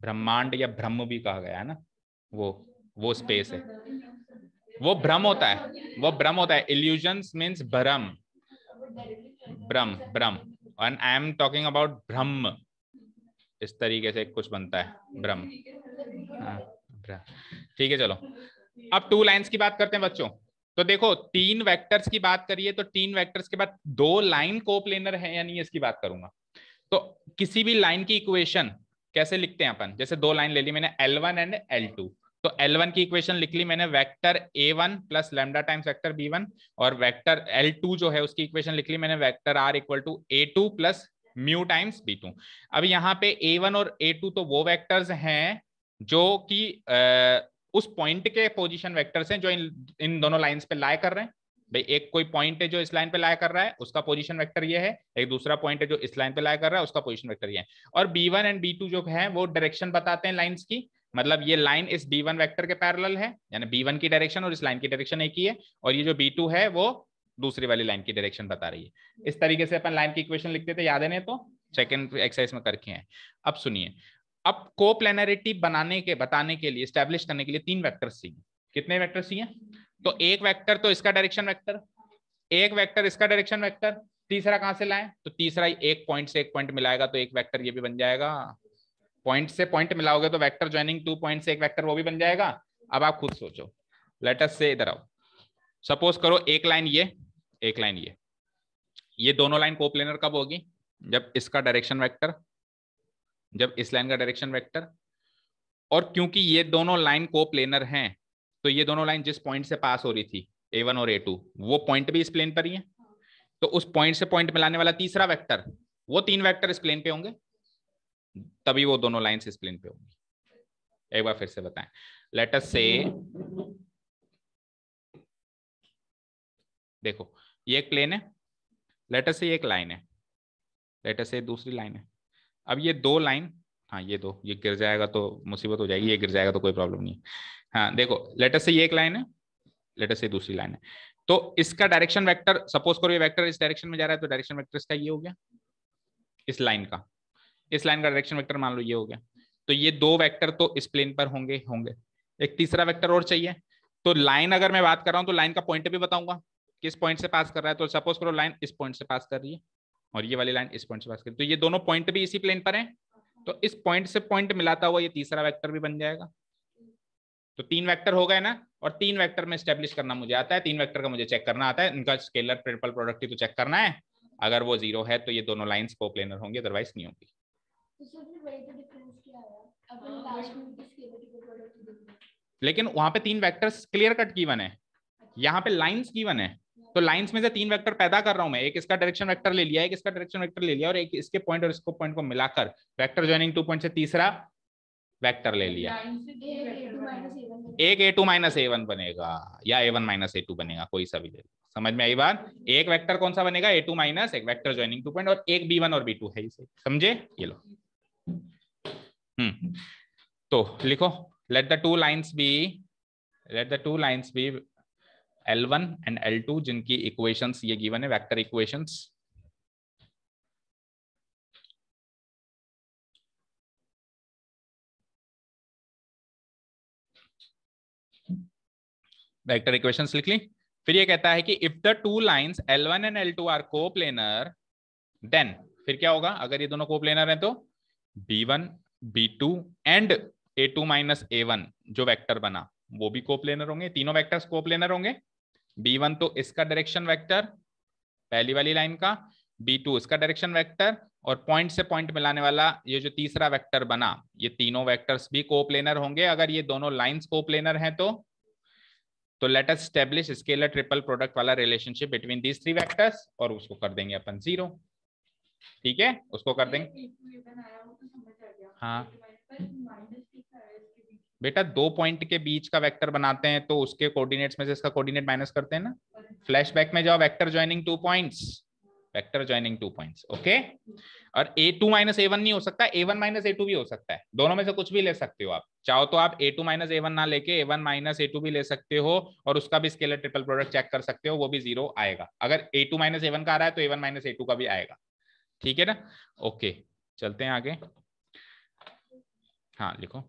ब्रह्मांड या ब्रह्म भी कहा गया है ना वो वो स्पेस है वो भ्रम होता है वो भ्रम होता है इल्यूजन मीन्स भ्रम ब्रह्म ब्रह्म and I am talking about ब्रह्म इस तरीके से कुछ बनता है ब्रह्म हाँ रहा ठीक है चलो अब टू लाइंस की बात करते हैं बच्चों तो देखो तीन वेक्टर्स की बात करिए तो तीन वेक्टर्स के बाद दो लाइन कोप्लेनर है या नहीं इसकी बात करूंगा तो किसी भी लाइन की इक्वेशन कैसे लिखते हैं अपन जैसे दो लाइन ले ली मैंने एल एंड एल तो L1 की इक्वेशन लिख ली मैंने vector A1 one plus lambda times vector B और वेक्टर L2 जो है उसकी इक्वेशन लिख ली मैंने vector R equal to A two plus mu times B अब यहाँ पे A1 और A2 तो वो वेक्टर्स हैं जो कि उस पॉइंट के पोजीशन वेक्टर्स हैं जो इन इन दोनों लाइंस पे लाए कर रहे हैं भाई एक कोई पॉइंट है जो इस लाइन पे लाया कर रहा है उसका पोजीशन वेक्टर ये है एक दूसरा पॉइंट है जो इस लाइन पे लाया कर रहा है उसका पोजीशन वेक्टर ये है और B one and B two जो है वो डायरेक्शन बताते हैं लाइंस की मतलब ये लाइन इस बी वन वैक्टर के पैरल है यानी बी वन की डायरेक्शन और इस लाइन की डायरेक्शन एक ही है और ये जो बी टू है वो दूसरी वाली लाइन की डायरेक्शन बता रही है इस तरीके से अपन लाइन की इक्वेशन लिखते थे याद है नहीं तो सेकेंड एक्सरसाइज में करके हैं अब सुनिए अब कोप्लेनरिटी बनाने के बताने के लिए स्टैब्लिश करने के लिए तीन वैक्टर चाहिए कितने वैक्टर चाहिए तो एक वैक्टर तो इसका डायरेक्शन वैक्टर एक वैक्टर इसका डायरेक्शन वैक्टर तीसरा कहां से लाए तो तीसरा एक पॉइंट से एक पॉइंट मिलाएगा तो एक वेक्टर ये भी बन जाएगा पॉइंट से पॉइंट मिलाओगे तो वेक्टर ज्वाइनिंग टू पॉइंट से एक वेक्टर वो भी बन जाएगा अब आप खुद सोचो लेटस से इधर आओ सपोज करो एक लाइन ये एक लाइन ये ये दोनों लाइन कोप्लेनर कब होगी जब इसका डायरेक्शन वेक्टर जब इस लाइन का डायरेक्शन वेक्टर और क्योंकि ये दोनों लाइन को प्लेनर है तो ये दोनों लाइन जिस पॉइंट से पास हो रही थी ए वन और ए टू वो पॉइंट भी इस प्लेन पर ही है तो उस पॉइंट से पॉइंट मिलाने वाला तीसरा वेक्टर वो तीन वेक्टर इस प्लेन पे होंगे तभी वो दोनों लाइन इस प्लेन पे होंगी एक बार फिर से बताएं
लेटर से देखो
ये एक प्लेन है लेटर से एक लाइन है लेटर से दूसरी लाइन है अब ये दो लाइन हाँ ये दो ये गिर जाएगा तो मुसीबत हो जाएगी ये गिर जाएगा तो कोई प्रॉब्लम नहीं हाँ देखो लेटर से ये एक लाइन है लेटर से दूसरी लाइन है तो इसका डायरेक्शन वेक्टर सपोज करो ये वेक्टर इस डायरेक्शन में जा रहा है तो डायरेक्शन वेक्टर इसका ये हो गया इस लाइन का इस लाइन का डायरेक्शन वेक्टर मान लो ये हो गया तो ये दो वेक्टर तो इस प्लेन पर होंगे होंगे एक तीसरा वेक्टर और चाहिए तो लाइन अगर मैं बात कर रहा हूँ तो लाइन का पॉइंट भी बताऊंगा किस पॉइंट से पास कर रहा है तो सपोज करो लाइन इस पॉइंट से पास कर रही है और ये वाली लाइन इस पॉइंट से पास करें तो ये दोनों पॉइंट भी इसी प्लेन पर हैं तो इस पॉइंट से पॉइंट मिलाता हुआ ये तीसरा वेक्टर भी बन जाएगा तो तीन वेक्टर हो गए ना और तीन वेक्टर में स्टेब्लिश करना मुझे आता है तीन वेक्टर का मुझे चेक करना आता है इनका स्केलर प्रिंसिपल प्रोडक्ट ही तो चेक करना है अगर वो जीरो है तो ये दोनों लाइंस को प्लेनर होंगी अदरवाइज नहीं होंगी
तो तो हाँ,
लेकिन वहां पे तीन वेक्टर्स क्लियर कट गिवन है यहाँ पे लाइंस गिवन है तो लाइंस में से तीन वेक्टर पैदा कर रहा हूं मैं एक इसका डायरेक्शन वेक्टर ले लिया एक इसका डायरेक्शन वेक्टर ले लिया और एक इसके पॉइंट और इसको पॉइंट को मिलाकर वेक्टर ज्वाइनिंग टू पॉइंट से तीसरा वेक्टर ले लिया एक A two minus A one बनेगा या A one minus A two बनेगा कोई सा भी ले समझ में आई बात एक वेक्टर कौन सा बनेगा ए टू माइनस एक वेक्टर ज्वाइनिंग टू पॉइंट और एक बी वन और बी टू है इसे समझे ये लो हम्म तो लिखो let the two lines be let the two lines be L one and L two जिनकी इक्वेशन ये गिवन है वैक्टर इक्वेशन वेक्टर इक्वेशंस लिख ली फिर ये कहता है कि if the two lines L1 and L2 are coplanar then फिर क्या होगा अगर ये दोनों कोप्लेनर हैं तो B1, B2 and A2 to minus ए जो वेक्टर बना वो भी कोप्लेनर होंगे तीनों वेक्टर्स कोप्लेनर होंगे बी वन तो इसका डायरेक्शन वेक्टर पहली वाली लाइन का बी टू इसका डायरेक्शन वेक्टर और पॉइंट से पॉइंट मिलाने वाला ये जो तीसरा वेक्टर बना ये तीनों वेक्टर्स भी कोप्लेनर होंगे अगर ये दोनों लाइंस कोप्लेनर हैं तो तो let us establish scalar triple product वाला relationship between these three vectors और उसको कर देंगे अपन जीरो ठीक है उसको कर देंगे तो हाँ बेटा दो पॉइंट के बीच का वेक्टर बनाते हैं तो उसके कोऑर्डिनेट्स में से इसका कोऑर्डिनेट माइनस करते हैं ना फ्लैशबैक में जाओ vector joining two points vector joining two points okay और A two minus A one नहीं हो सकता A one minus A two भी हो सकता है दोनों में से कुछ भी ले सकते हो आप चाहो तो आप A two minus A one ना लेके A one minus A two भी ले सकते हो और उसका भी स्केलर ट्रिपल प्रोडक्ट चेक कर सकते हो वो भी जीरो आएगा अगर A two minus A one का आ रहा है तो A one minus A two का भी आएगा ठीक है ना ओके चलते हैं आगे हाँ लिखो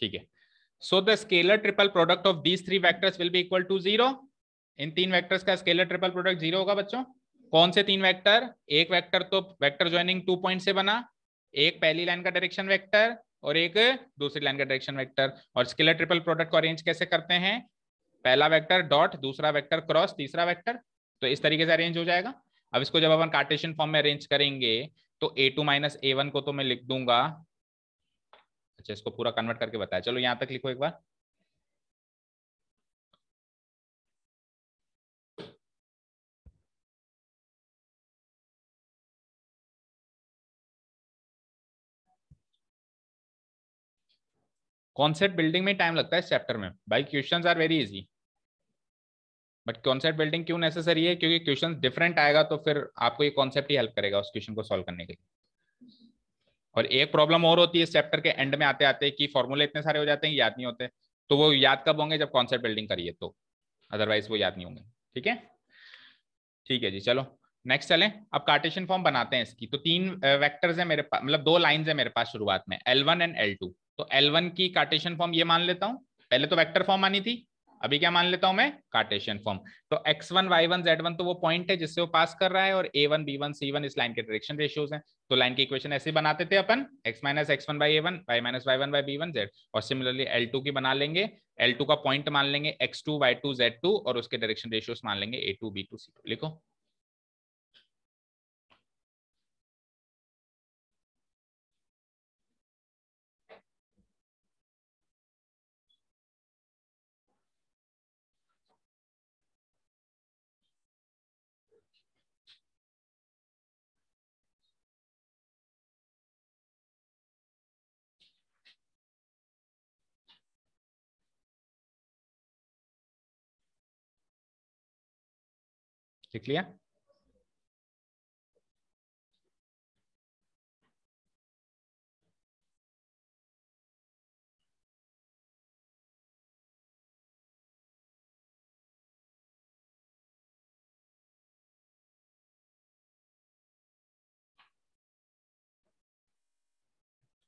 ठीक है so the scalar triple product of these three vectors will be equal to zero इन तीन वैक्टर्स का स्केलर ट्रिपल प्रोडक्ट जीरो होगा बच्चों कौन से तीन वैक्टर एक वैक्टर तो वैक्टर ज्वाइनिंग टू पॉइंट से बना एक पहली लाइन का डायरेक्शन वेक्टर और एक दूसरी लाइन का डायरेक्शन वेक्टर और स्केलर ट्रिपल प्रोडक्ट को अरेंज कैसे करते हैं पहला वेक्टर डॉट दूसरा वेक्टर क्रॉस तीसरा वेक्टर तो इस तरीके से अरेंज हो जाएगा अब इसको जब अपन कार्टेशियन फॉर्म में अरेंज करेंगे तो a2 टू माइनस ए को तो मैं लिख दूंगा अच्छा इसको पूरा कन्वर्ट करके बताया चलो यहां तक लिखो एक बार कॉन्सेप्ट बिल्डिंग में टाइम लगता है इस चैप्टर में भाई questions are very easy but concept building क्यों नेसेसरी है क्योंकि क्वेश्चंस डिफरेंट आएगा तो फिर आपको ये कॉन्सेप्ट ही हेल्प करेगा उस क्वेश्चन को सॉल्व करने के लिए और एक प्रॉब्लम और होती है इस चैप्टर के एंड में आते आते कि फॉर्मूले इतने सारे हो जाते हैं याद नहीं होते तो वो याद कब होंगे जब कॉन्सेप्ट बिल्डिंग करिए तो अदरवाइज वो याद नहीं होंगे ठीक है ठीक है जी चलो नेक्स्ट चलें अब कार्टेशियन फॉर्म बनाते हैं इसकी तो तीन वेक्टर्स है मेरे पास मतलब दो लाइंस है मेरे पास शुरुआत में L1 एंड L2 तो L1 की कार्टेशियन फॉर्म ये मान लेता हूँ पहले तो वेक्टर फॉर्म आनी थी अभी क्या मान लेता हूं मैं कार्टेशियन फॉर्म तो एक्स वन वाई वन तो वो पॉइंट है जिससे वो पास कर रहा है और A one B one C one इस लाइन के डायरेक्शन रेशियोज हैं तो लाइन की इक्वेशन ऐसे बनाते थे अपन X minus X one by A one Y minus Y one by B one Z और सिमिलरली एल टू की बना लेंगे एल टू का पॉइंट मान लेंगे X two Y two Z two और उसके डायरेक्शन रेशियोज मान लेंगे A two B two C to लिखो
Is it clear?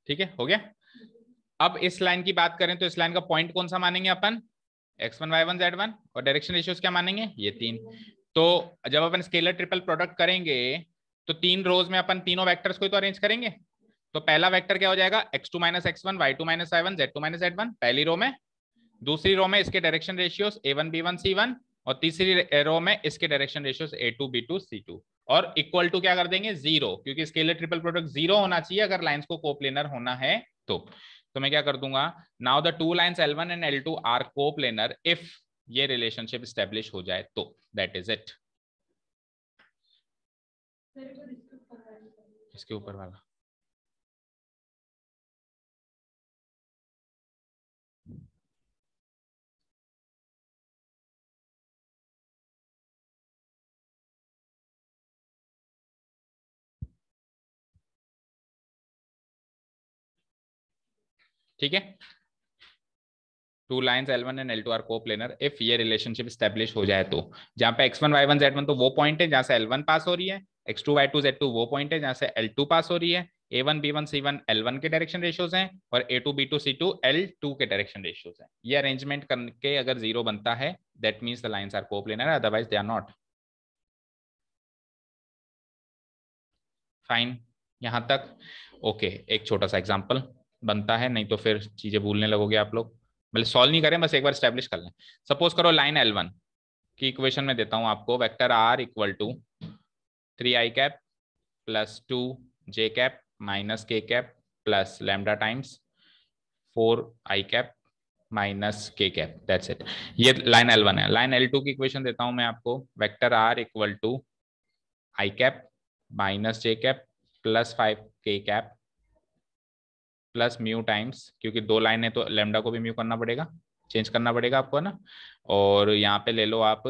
ठीक है
हो
गया अब इस लाइन की बात करें तो इस लाइन का पॉइंट कौन सा मानेंगे अपन X one Y one Z one और डायरेक्शन रेशियोज क्या मानेंगे ये तीन तो जब अपन स्केलर ट्रिपल प्रोडक्ट करेंगे तो तीन रोज में अपन तीनों वेक्टर्स को तो अरेंज करेंगे तो पहला वेक्टर क्या हो जाएगा x2 two minus X one Y two minus आई one Z two minus Z one पहली रो में दूसरी रो में इसके direction ratios A one B one C one और तीसरी रो में इसके direction ratios A two B two C two और इक्वल टू क्या कर देंगे जीरो क्योंकि स्केलर ट्रिपल प्रोडक्ट जीरो होना चाहिए अगर लाइन्स को कोप्लेनर होना है तो तो मैं क्या कर दूंगा now the two lines L one and L two are coplanar if ये रिलेशनशिप स्टेब्लिश हो जाए तो दैट इज इट
इसके ऊपर वाला
ठीक है two lines L one and L two are coplanar if ये रिलेशनशिप स्टेब्लिश हो जाए तो जहां पे X one Y one Z one तो वो पॉइंट है जहां से एल वन पास हो रही है X two Y two Z two वो पॉइंट है जहां से एल टू पास हो रही है A one B one C one L one के डायरेक्शन रेशियोज हैं और A two B two C two L two के डायरेक्शन रेशियोज हैं ये अरेंजमेंट करके अगर जीरो बनता है that means the lines are coplanar otherwise they are not fine यहां तक ओके okay, एक छोटा सा एग्जाम्पल बनता है नहीं तो फिर चीजें भूलने लगोगे आप लोग मतलब सॉल्व नहीं करें बस एक बार स्टैब्लिश कर लें सपोज करो लाइन एल वन की इक्वेशन में देता हूँ आपको vector R equal to three I cap plus two J cap minus K cap plus lambda times four I cap minus K cap that's it ये line L one है line L two की equation देता हूँ मैं आपको vector R equal to I cap minus J cap plus five K cap plus mu times क्योंकि दो line है तो लेमडा को भी म्यू करना पड़ेगा चेंज करना पड़ेगा आपको है ना और यहाँ पे ले लो आप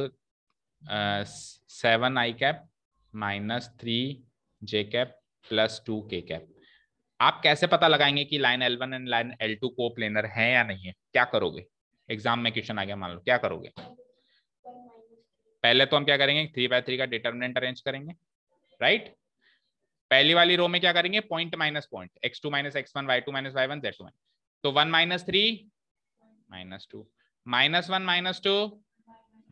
seven I cap minus three J cap plus two K cap आप कैसे पता लगाएंगे कि line L one and line L two coplanar है या नहीं है क्या करोगे एग्जाम में क्वेश्चन आ गया मान लो क्या करोगे पहले तो हम क्या करेंगे थ्री बाय थ्री का डिटर्मिनेंट अरेंज करेंगे राइट पहली वाली रो में क्या करेंगे point minus point X two minus X one Y two minus Y one Z two one तो one minus three minus two minus one minus two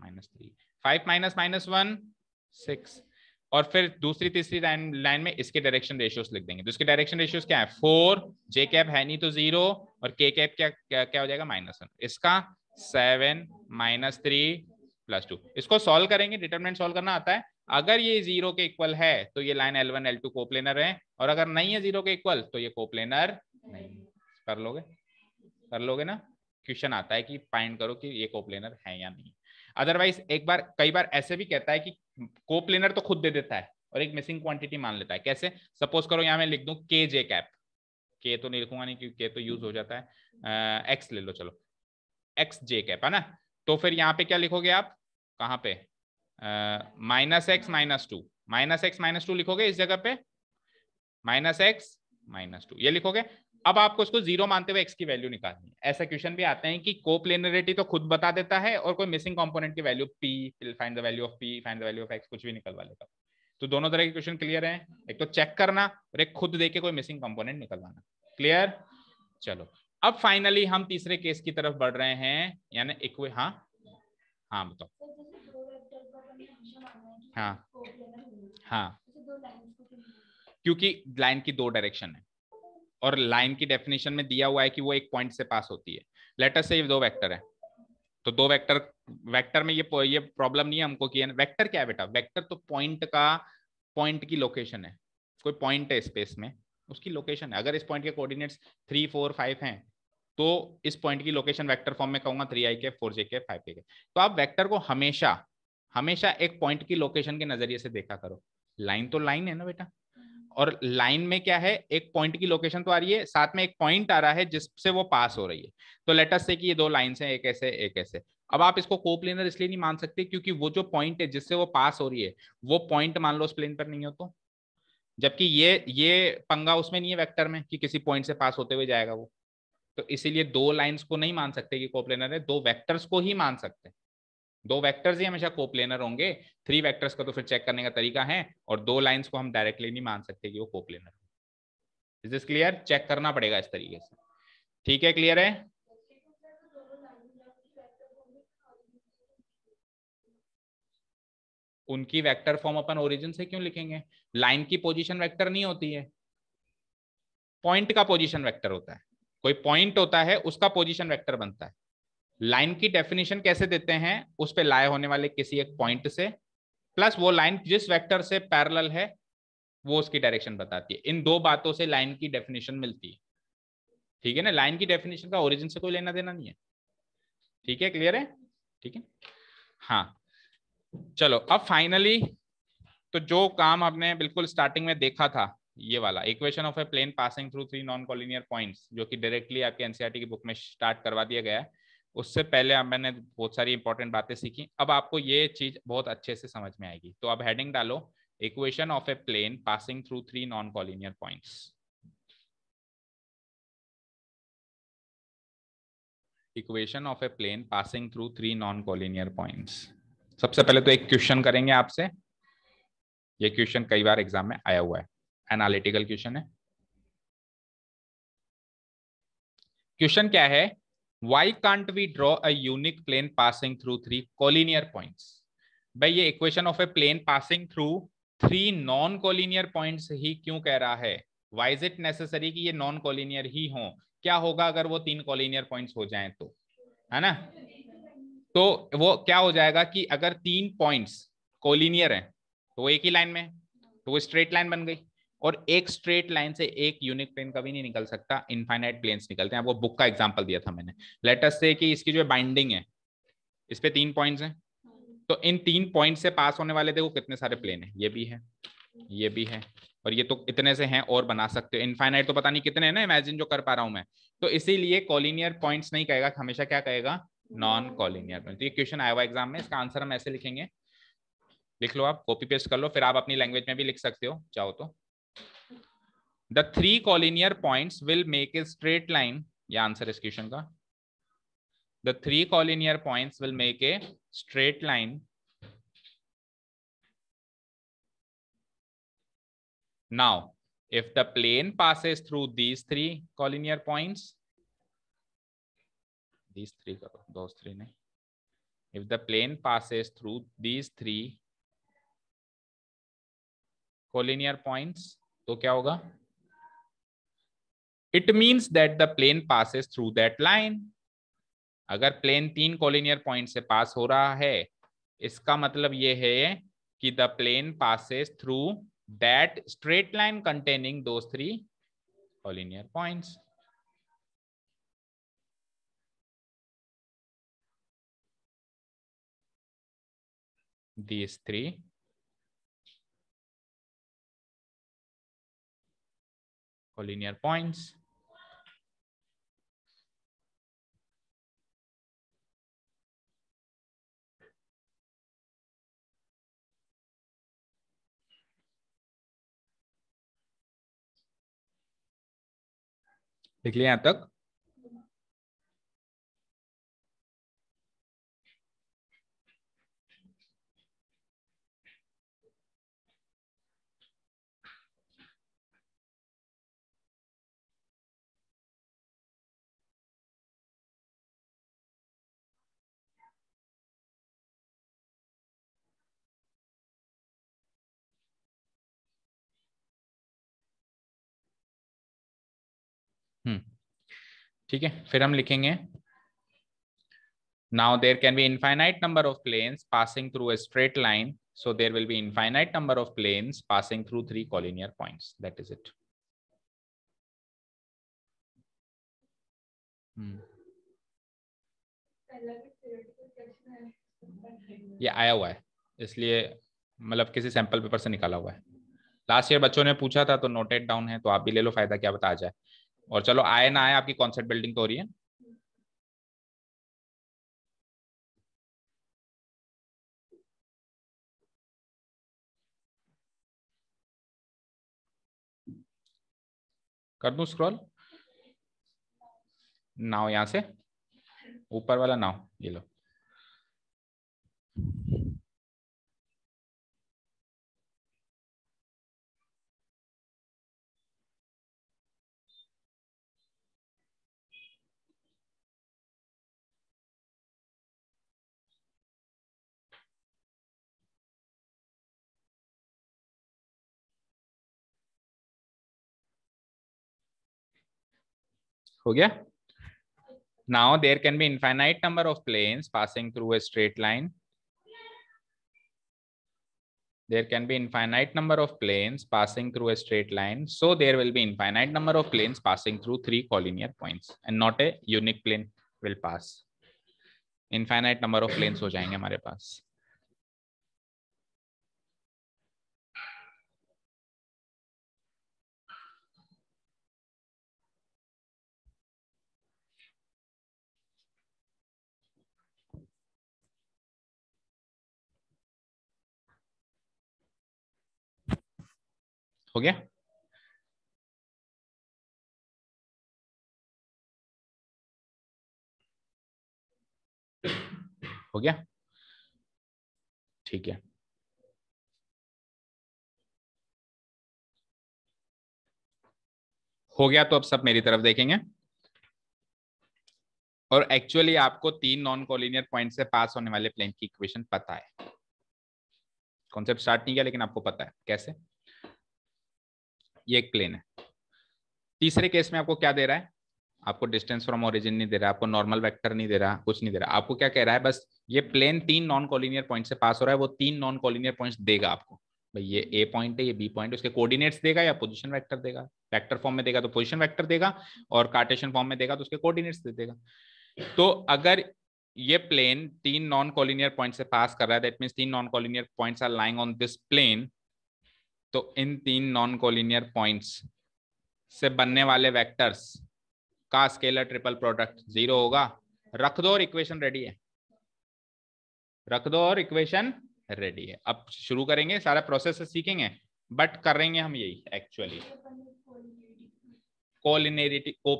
minus three five minus minus one six और फिर दूसरी तीसरी line line में इसके direction ratios लिख देंगे तो इसके डायरेक्शन रेशियोस क्या है फोर जे कैप है नहीं तो जीरो और के कैप क्या क्या, क्या हो जाएगा माइनस वन इसका seven minus three plus two इसको सॉल्व करेंगे डिटर्मिनेंट सॉल्व करना आता है अगर ये जीरो के इक्वल है तो ये line L one L two coplanar है और अगर नहीं है जीरो के इक्वल तो ये कोप्लेनर नहीं कर लोगे कर लोगे ना क्वेश्चन आता है कि फाइंड करो कि ये कोप्लेनर है या नहीं अदरवाइज एक बार कई बार ऐसे भी कहता है कि कोप्लेनर तो खुद दे देता है और एक मिसिंग क्वांटिटी मान लेता है कैसे सपोज करो यहाँ मैं लिख दू के जे कैप के तो नहीं लिखूंगा नहीं क्योंकि तो यूज हो जाता है एक्स ले लो चलो एक्स जे कैप है ना तो फिर यहाँ पे क्या लिखोगे आप कहाँ पे minus X minus two minus X minus two लिखोगे इस जगह पे माइनस एक्स माइनस टू ये लिखोगे अब आपको इसको जीरो मानते हुए एक्स की वैल्यू निकालनी है ऐसा क्वेश्चन भी आते हैं कि कोप्लेनरिटी तो खुद बता देता है और कोई मिसिंग कंपोनेंट की value P find the value of P find the value of X कुछ भी निकलवा लेगा तो दोनों तरह के क्वेश्चन क्लियर हैं एक तो चेक करना और एक खुद देके कोई मिसिंग कंपोनेंट निकलवाना क्लियर चलो अब फाइनली हम तीसरे केस की तरफ बढ़ रहे हैं यानी एक हाँ हाँ
बताओ हाँ हाँ
क्योंकि लाइन की दो डायरेक्शन है और लाइन की डेफिनेशन में दिया हुआ है कि वो एक पॉइंट से पास होती है लेटर से दो वेक्टर है तो दो वेक्टर वेक्टर में ये ये प्रॉब्लम नहीं है हमको कि वेक्टर क्या है बेटा वेक्टर तो पॉइंट का पॉइंट की लोकेशन है कोई पॉइंट है स्पेस में उसकी लोकेशन है अगर इस पॉइंट के कोऑर्डिनेट्स थ्री फोर फाइव हैं तो इस पॉइंट की लोकेशन वेक्टर फॉर्म में कहूंगा थ्री आई के फोर जे के फाइव के तो आप वेक्टर को हमेशा हमेशा एक पॉइंट की लोकेशन के नजरिए से देखा करो लाइन तो लाइन है ना बेटा और लाइन में क्या है एक पॉइंट की लोकेशन तो आ रही है साथ में एक पॉइंट आ रहा है जिससे वो पास हो रही है तो लेटस से कि ये दो लाइन है एक ऐसे एक ऐसे अब आप इसको को प्लेनर इसलिए नहीं मान सकते क्योंकि वो जो पॉइंट है जिससे वो पास हो रही है वो पॉइंट मान लो उस प्लेन पर नहीं हो तो जबकि ये ये पंगा उसमें नहीं है वेक्टर में कि किसी पॉइंट से पास होते हुए जाएगा वो तो इसीलिए दो लाइंस को नहीं मान सकते कि कोप्लेनर है दो वेक्टर्स को ही मान सकते हैं दो वेक्टर्स ही हमेशा कोप्लेनर होंगे थ्री वेक्टर्स का तो फिर चेक करने का तरीका है और दो लाइंस को हम डायरेक्टली नहीं मान सकते कि वो coplanar is this clear check करना पड़ेगा इस तरीके से ठीक है क्लियर है उनकी वेक्टर फॉर्म अपन ओरिजिन से क्यों लिखेंगे लाइन की पोजीशन वेक्टर नहीं होती है पॉइंट का पोजीशन वेक्टर होता है कोई पॉइंट होता है उसका पोजीशन वेक्टर बनता है लाइन की डेफिनेशन कैसे देते हैं उस पर लाए होने वाले किसी एक पॉइंट से प्लस वो लाइन जिस वेक्टर से पैरेलल है वो उसकी डायरेक्शन बताती है इन दो बातों से लाइन की डेफिनेशन मिलती है ठीक है ना लाइन की डेफिनेशन का ओरिजिन से कोई लेना देना नहीं है ठीक है क्लियर है ठीक है हाँ चलो अब फाइनली तो जो काम हमने बिल्कुल स्टार्टिंग में देखा था ये वाला equation of a plane passing through three non collinear points जो कि डायरेक्टली आपके एनसीआरटी e की बुक में स्टार्ट करवा दिया गया है उससे पहले अब मैंने बहुत सारी इंपॉर्टेंट बातें सीखी अब आपको ये चीज बहुत अच्छे से समझ में आएगी तो अब हेडिंग डालो equation of a plane passing through three non collinear points equation of a plane passing through three non collinear points सबसे पहले तो एक क्वेश्चन करेंगे आपसे ये क्वेश्चन कई बार एग्जाम में आया हुआ है एनालिटिकल क्वेश्चन है क्वेश्चन क्या है why can't we draw a unique plane passing through three collinear point भाई ये equation of a plane passing through three non collinear point ही क्यों कह रहा है वाई इज इट नेसेसरी कि ये नॉन कोलिनियर ही हो क्या होगा अगर वो तीन कोलिनियर पॉइंट हो जाए तो है ना तो वो क्या हो जाएगा कि अगर तीन पॉइंट्स कोलिनियर हैं तो वो एक ही लाइन में तो वो स्ट्रेट लाइन बन गई और एक स्ट्रेट लाइन से एक यूनिक प्लेन कभी नहीं निकल सकता इनफाइनाइट प्लेन्स निकलते हैं आपको बुक का एग्जाम्पल दिया था मैंने लेटस से कि इसकी जो बाइंडिंग है इस पे तीन पॉइंट्स हैं तो इन तीन पॉइंट से पास होने वाले देखो कितने सारे प्लेन है ये भी है ये भी है और ये तो इतने से हैं और बना सकते हो इनफाइनाइट तो पता नहीं कितने हैं ना इमेजिन जो कर पा रहा हूं मैं तो इसीलिए कॉलिनियर पॉइंट्स नहीं कहेगा हमेशा क्या कहेगा नॉन कॉलिनियर पॉइंट ये क्वेश्चन आया हुआ एग्जाम में इसका आंसर हम ऐसे लिखेंगे लिख लो आप कॉपी पेस्ट कर लो फिर आप अपनी लैंग्वेज में भी लिख सकते हो चाहो तो the three collinear point will make a straight line यह आंसर इस क्वेश्चन का the three collinear point will make a straight line now if the plane passes through these three collinear point these three करो दो three नहीं if the plane passes through these three collinear points तो क्या होगा it means that the plane passes through that line अगर plane तीन collinear point से पास हो रहा है इसका मतलब यह है कि the plane passes through that straight line containing दो three collinear points
these three collinear points. Được clear tức हम्म।
ठीक है फिर हम लिखेंगे now there can be infinite number of plane passing through a straight line so there will be infinite number of planes passing through three collinear points that is it ये आया हुआ है इसलिए मतलब किसी सैंपल पेपर से निकाला हुआ है लास्ट ईयर बच्चों ने पूछा था तो नोटेड डाउन है तो आप भी ले लो फायदा क्या बता जाए और चलो आए ना आए आपकी कॉन्सेप्ट बिल्डिंग तो हो रही है
कर दू स्क्रॉल
नाव यहां से ऊपर वाला नाव ये लो हो गया
now there can be infinite number of planes passing through a straight line there can be infinite number of planes passing through a straight line so there will be infinite number of planes passing through three collinear point and not a unique plane will pass infinite number of planes हो जाएंगे हमारे पास
हो गया हो गया ठीक है
हो गया तो अब सब मेरी तरफ देखेंगे और एक्चुअली आपको तीन नॉन कोलिनियर पॉइंट से पास होने वाले प्लेन की इक्वेशन पता है कॉन्सेप्ट स्टार्ट नहीं किया लेकिन आपको पता है कैसे ये एक प्लेन है तीसरे केस में आपको क्या दे रहा है आपको डिस्टेंस फ्रॉम ओरिजिन नहीं दे रहा आपको नॉर्मल वेक्टर नहीं दे रहा कुछ नहीं दे रहा आपको क्या कह रहा है बस ये प्लेन तीन नॉन कॉलिनियर पॉइंट से पास हो रहा है वो तीन नॉन कॉलिनियर पॉइंट देगा आपको भाई ये ए पॉइंट है ये बी पॉइंट उसके कोऑर्डिनेट्स देगा या पोजीशन वेक्टर देगा वेक्टर फॉर्म में देगा तो पोजीशन वेक्टर देगा और कार्टेशियन फॉर्म में देगा तो उसके कोऑर्डिनेट्स दे देगा तो अगर ये प्लेन तीन नॉन कॉलिनियर पॉइंट से पास कर रहा है दैट मीन तीन non collinear points are lying on this plane तो इन तीन नॉन कोलिनियर पॉइंट्स से बनने वाले वेक्टर्स का स्केलर ट्रिपल प्रोडक्ट जीरो होगा रख दो और इक्वेशन रेडी है रख दो और इक्वेशन रेडी है अब शुरू करेंगे सारा प्रोसेस सीखेंगे बट करेंगे हम यही एक्चुअली कोलिनेरिटी को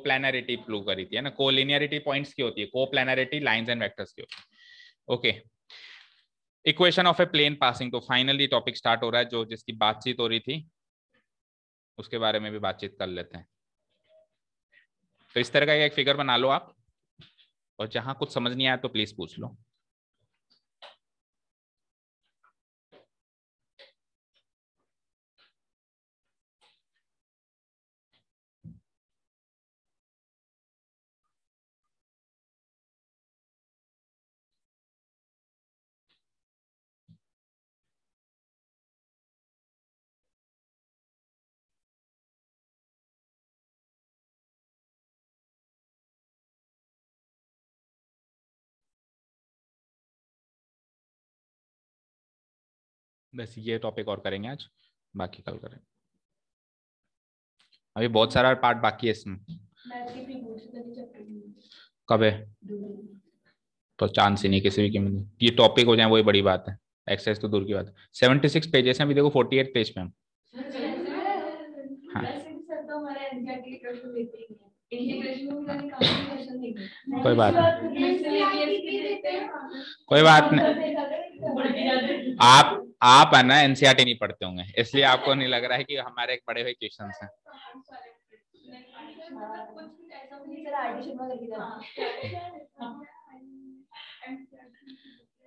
प्लेनरिटी प्रूव करी थी है ना कोलिनियरिटी पॉइंट्स की होती है को प्लेनरिटी लाइन्स एंड वैक्टर्स की होती है okay okay. Equation of a plane passing तो फाइनली टॉपिक स्टार्ट हो रहा है जो जिसकी बातचीत हो रही थी उसके बारे में भी बातचीत कर लेते हैं तो इस तरह का एक फिगर बना लो आप और जहां कुछ समझ नहीं आया तो प्लीज
पूछ
लो बस ये टॉपिक और
करेंगे आज बाकी कल करें अभी बहुत सारा पार्ट बाकी है इसमें कब है तो चांस ही नहीं किसी भी कीमत ये टॉपिक हो जाए वही बड़ी बात है एक्सरसाइज तो दूर की बात है सेवेंटी सिक्स पेजेस हैं अभी देखो फोर्टी एट पेज पे हम
हाँ कोई बात नहीं कोई बात नहीं आप
आप है ना एनसीआरटी e नहीं पढ़ते होंगे इसलिए आपको नहीं लग रहा है कि हमारे एक पढ़े हुए क्वेश्चन है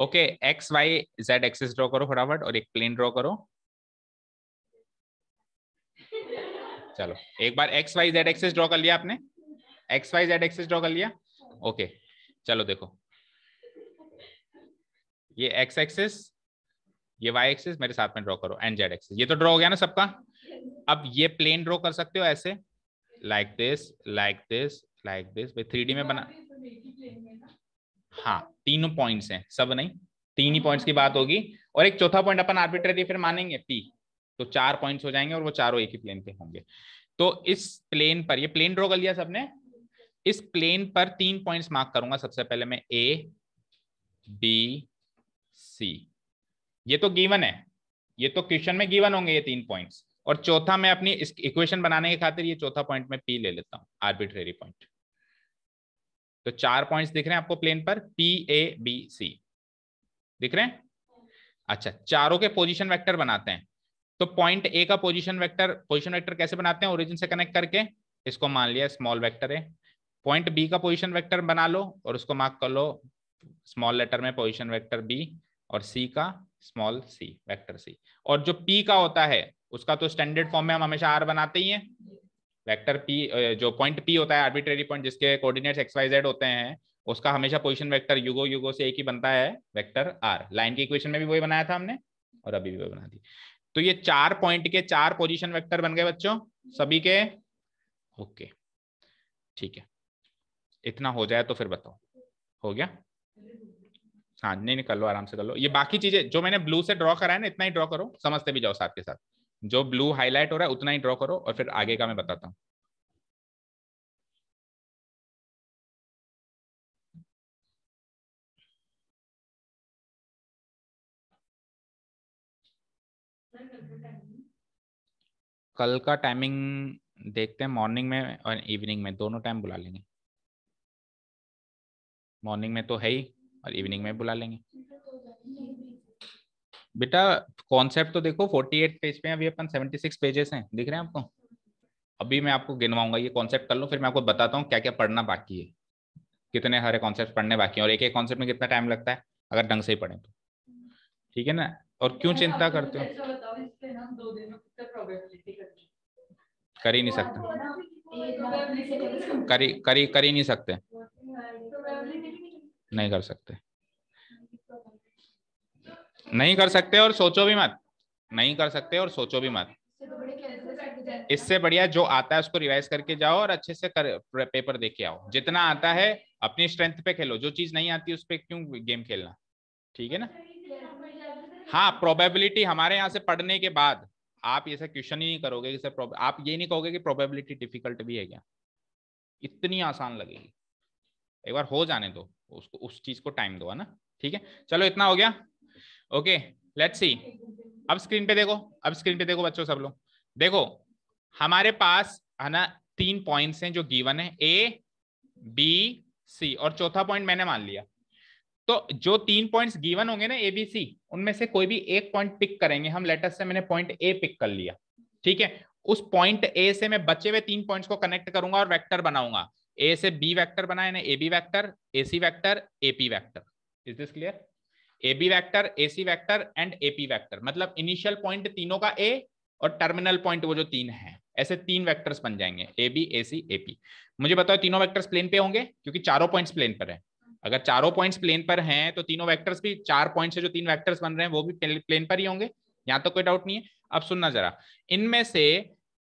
okay X Y Z axis draw करो फटाफट और एक प्लेन ड्रॉ करो चलो एक बार X Y Z axes draw कर लिया आपने X Y Z axes draw कर लिया ओके चलो देखो ये एक्स एक्सेस ये वाई एक्सेस मेरे साथ में ड्रॉ करो एंड जेड एक्सेस ये तो ड्रॉ हो गया ना सबका अब ये प्लेन ड्रॉ कर सकते हो ऐसे like this like this like this भाई थ्री में बना हाँ तीनों पॉइंट्स हैं सब नहीं तीन ही पॉइंट्स की बात होगी और एक चौथा पॉइंट अपन आर्बिट्रेरी फिर मानेंगे पी तो चार पॉइंट्स हो जाएंगे और वो चारों एक ही प्लेन पे होंगे तो इस प्लेन पर ये प्लेन ड्रॉ कर लिया सबने इस प्लेन पर तीन पॉइंट्स मार्क करूंगा सबसे पहले मैं ए बी सी ये तो गिवन है ये तो क्वेश्चन में गिवन होंगे ये तीन पॉइंट्स और चौथा मैं अपनी इस इक्वेशन बनाने के खातिर ये चौथा पॉइंट मैं पी ले लेता हूं आर्बिट्रेरी पॉइंट तो चार पॉइंट्स दिख रहे हैं आपको प्लेन पर पी ए बी सी दिख रहे हैं अच्छा चारों के पोजीशन वेक्टर बनाते हैं तो पॉइंट ए का पोजिशन वैक्टर पोजिशन वैक्टर कैसे बनाते हैं ओरिजिन से कनेक्ट करके इसको मान लिया स्मॉल वैक्टर है पॉइंट बी का पोजिशन वैक्टर बना लो और उसको मार्क कर लो स्मॉल लेटर में पोजिशन वैक्टर बी और सी का स्मॉल सी वेक्टर सी और जो पी का होता है उसका तो स्टैंडर्ड फॉर्म में हम हमेशा आर बनाते ही हैं वेक्टर पी जो पॉइंट पी होता है आर्बिट्रेरी पॉइंट जिसके कोऑर्डिनेट्स एक्स वाई जेड होते हैं उसका हमेशा पोजीशन वेक्टर युगो युगो से एक ही बनता है वेक्टर आर लाइन की इक्वेशन में भी वही बनाया था हमने और अभी भी वही बना दी तो ये चार पॉइंट के चार पोजीशन वेक्टर बन गए बच्चों सभी के ओके ठीक है इतना हो जाए तो फिर बताओ हो गया हाँ नहीं नहीं कर लो आराम से कर लो ये बाकी चीजें जो मैंने ब्लू से ड्रॉ करा है ना इतना ही ड्रॉ करो समझते भी जाओ साथ के साथ जो ब्लू हाईलाइट हो रहा है उतना ही ड्रॉ करो और फिर आगे का मैं बताता हूँ कल का टाइमिंग देखते हैं मॉर्निंग में और इवनिंग में दोनों टाइम बुला लेंगे मॉर्निंग में तो है ही और इवनिंग में बुला लेंगे बेटा कॉन्सेप्ट तो देखो 48 पेज पे अभी अपन 76 पेजेस हैं दिख रहे हैं आपको अभी मैं आपको गिनवाऊंगा ये कॉन्सेप्ट कर लो फिर मैं आपको बताता हूँ क्या क्या पढ़ना बाकी है कितने सारे कॉन्सेप्ट पढ़ने बाकी हैं और एक एक कॉन्सेप्ट में कितना टाइम लगता है अगर ढंग से ही पढ़ें तो ठीक है ना और क्यों चिंता हाँ, तो करते हो कर ही नहीं सकते कर कर कर ही नहीं सकते नहीं कर सकते नहीं कर सकते और सोचो भी मत नहीं कर सकते और सोचो भी मत इससे तो बढ़िया जो आता है उसको रिवाइज करके जाओ और अच्छे से कर, पेपर दे के आओ जितना आता है अपनी स्ट्रेंथ पे खेलो जो चीज नहीं आती उस पर क्यों गेम खेलना ठीक है ना हाँ प्रोबेबिलिटी हमारे यहाँ से पढ़ने के बाद आप ऐसा क्वेश्चन ही नहीं करोगे कि सर आप ये नहीं कहोगे कि प्रोबेबिलिटी डिफिकल्ट भी है क्या इतनी आसान लगेगी एक बार हो जाने दो उसको उस चीज को टाइम दो है ना ठीक है चलो इतना हो गया ओके लेट्स सी अब स्क्रीन पे देखो अब स्क्रीन पे देखो बच्चों सब लोग देखो हमारे पास है ना तीन पॉइंट्स हैं जो गिवन है ए बी सी और चौथा पॉइंट मैंने मान लिया तो जो तीन पॉइंट्स गिवन होंगे ना एबीसी उनमें से कोई भी एक पॉइंट पिक करेंगे हम लेटर से मैंने पॉइंट ए पिक कर लिया ठीक है उस पॉइंट ए से मैं बचे हुए तीन पॉइंट्स को कनेक्ट करूंगा और वेक्टर बनाऊंगा ए से बी वेक्टर बनाया ना A B vector A C vector AP vector is this clear A B vector A C vector and AP vector मतलब इनिशियल पॉइंट तीनों का ए और टर्मिनल पॉइंट वो जो तीन है ऐसे तीन वेक्टर्स बन जाएंगे A B A C AP मुझे बताओ तीनों वेक्टर्स प्लेन पे होंगे क्योंकि चारों पॉइंट्स प्लेन पर है अगर चारों पॉइंट्स प्लेन पर हैं तो तीनों वेक्टर्स भी चार पॉइंट से जो तीन वेक्टर्स बन रहे हैं वो भी प्लेन पर ही होंगे यहाँ तो कोई डाउट नहीं है अब सुनना जरा इनमें से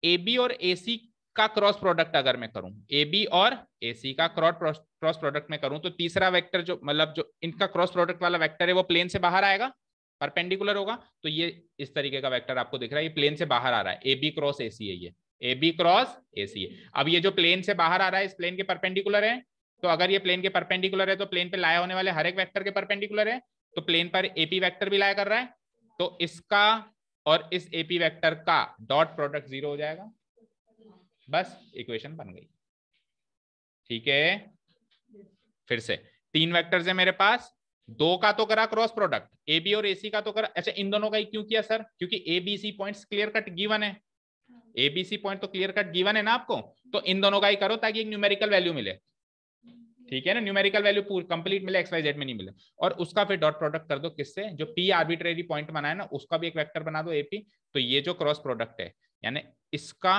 ए बी और ए सी का क्रॉस प्रोडक्ट अगर मैं करूं ए बी और ए सी का क्रॉस क्रॉस प्रोडक्ट में करूं तो तीसरा वेक्टर जो मतलब जो इनका क्रॉस प्रोडक्ट वाला वेक्टर है वो प्लेन से बाहर आएगा परपेंडिकुलर होगा तो ये इस तरीके का वेक्टर आपको दिख रहा है ये प्लेन से बाहर आ रहा है ए बी क्रॉस ए सी है ये ए बी क्रॉस ए सी है अब ये जो प्लेन से बाहर आ रहा है इस प्लेन के परपेंडिकुलर है तो अगर ये प्लेन के परपेंडिकुलर है तो प्लेन पे लाया होने वाले हर एक वेक्टर के परपेंडिकुलर है तो प्लेन पर एपी वेक्टर भी लाया कर रहा है तो इसका और इस एपी वेक्टर का डॉट प्रोडक्ट जीरो हो जाएगा बस इक्वेशन बन गई ठीक है फिर से तीन वेक्टर्स है मेरे पास दो का तो करा क्रॉस प्रोडक्ट ए बी और ए सी का तो करा अच्छा इन दोनों का ही क्यों किया सर क्योंकि A B C point clear cut given है एबीसी पॉइंट तो क्लियर कट गिवन है ना आपको तो इन दोनों का ही करो ताकि एक न्यूमेरिकल वैल्यू मिले ठीक है ना न्यूमेरिकल वैल्यू पूरी कंप्लीट मिले एक्स वाई जेड में नहीं मिले और उसका फिर डॉट प्रोडक्ट कर दो किससे जो पी आर्बिट्रेरी पॉइंट बनाए ना उसका भी एक वेक्टर बना दो एपी तो ये जो क्रॉस प्रोडक्ट है यानी इसका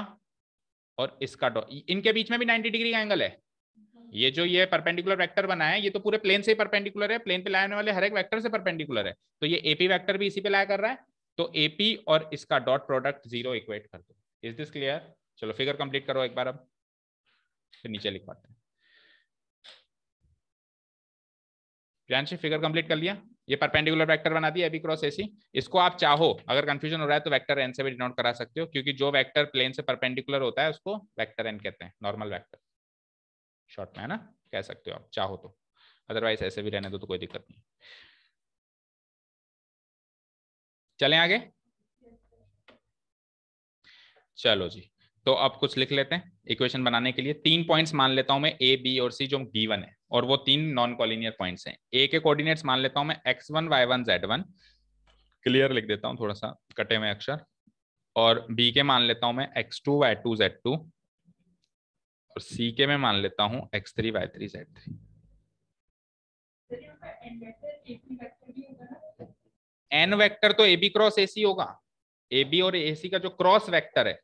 और इसका डॉट इनके बीच में भी नाइनटी डिग्री का एंगल है ये जो ये परपेंडिकुलर वेक्टर बनाया है ये तो पूरे प्लेन से परपेंडिकुलर है प्लेन पे लाने वाले हर एक वेक्टर से परपेंडिकुलर है तो ये एपी वेक्टर भी इसी पे लाया कर रहा है तो एपी और इसका डॉट प्रोडक्ट जीरो इक्वेट कर दो इज दिस क्लियर चलो फिगर कंप्लीट करो एक बार अब फिर नीचे लिखवाते हैं प्रियांशी फिगर कंप्लीट कर लिया ये परपेंडिकुलर वेक्टर बना दिया अभी क्रॉस एसी इसको आप चाहो अगर कंफ्यूजन हो रहा है तो वेक्टर एन से भी डिनोट करा सकते हो क्योंकि जो वेक्टर प्लेन से परपेंडिकुलर होता है उसको वेक्टर एन कहते हैं नॉर्मल वेक्टर शॉर्ट में है ना कह सकते हो आप चाहो तो अदरवाइज ऐसे भी रहने दो तो कोई दिक्कत
नहीं चले आगे
चलो जी तो अब कुछ लिख लेते हैं इक्वेशन बनाने के लिए तीन पॉइंट्स मान लेता हूं मैं ए बी और सी जो गिवन है और वो तीन नॉन कॉलिनियर पॉइंट्स हैं ए के कोऑर्डिनेट्स मान लेता हूं मैं X one Y one Z one clear लिख देता हूँ थोड़ा सा कटे में अक्षर और बी के मान लेता हूं मैं X two Y two Z two और सी के मैं मान लेता हूं X three Y three Z three and vector तो ए बी क्रॉस ए सी होगा ए बी और ए सी का जो क्रॉस वेक्टर है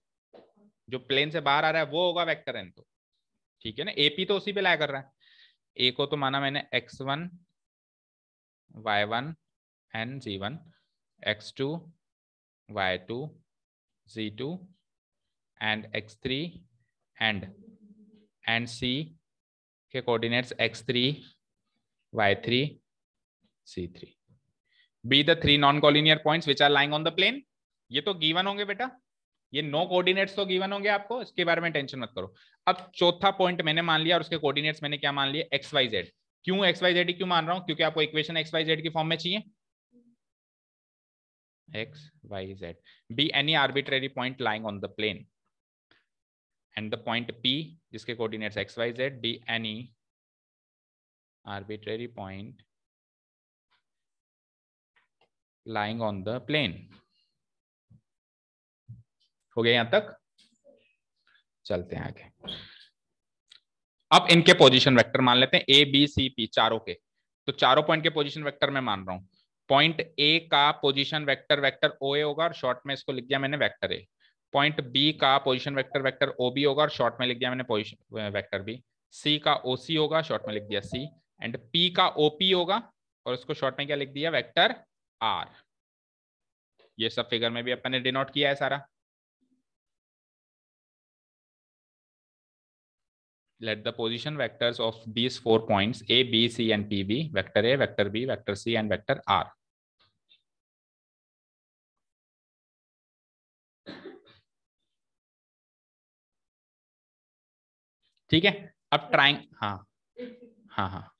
जो प्लेन से बाहर आ रहा है वो होगा वेक्टर एन तो ठीक है ना एपी तो उसी पे लाया कर रहा है ए को तो माना मैंने X one Y one and Z one X two Y two Z two and X three and and C के coordinates X three Y three C three be the three non collinear points which are lying on the plane ये तो given होंगे बेटा ये no coordinates तो given होंगे आपको इसके बारे में टेंशन मत करो अब चौथा पॉइंट मैंने मान लिया और उसके कोऑर्डिनेट्स मैंने क्या मान लिया एक्स वाई जेड क्यों एक्स वाई जेड क्यों मान रहा हूं क्योंकि आपको इक्वेशन एक्स वाई जेड की फॉर्म में चाहिए X Y Z be any arbitrary point lying on the plane and the point P जिसके coordinates X Y Z be any arbitrary point
lying on the plane
हो गया यहां तक चलते हैं आगे अब इनके पोजीशन वेक्टर मान लेते हैं ए बी सी पी चारों के तो चारों पॉइंट के पोजीशन वेक्टर मैं मान रहा हूं पॉइंट ए का position vector vector O A होगा और शॉर्ट में इसको लिख दिया मैंने वेक्टर ए पॉइंट बी का position vector vector O B होगा और शॉर्ट में लिख दिया मैंने पोजिशन वैक्टर बी सी का ओ सी होगा शॉर्ट में लिख दिया सी एंड पी का ओ पी होगा और उसको शॉर्ट में क्या लिख दिया वैक्टर आर ये सब फिगर में भी अपन ने
डिनोट किया है सारा
let the position vectors of these four points A, B, C, and p be vector A, vector B, vector C, and vector R.
ठीक है अब ट्राइंग हाँ हाँ हाँ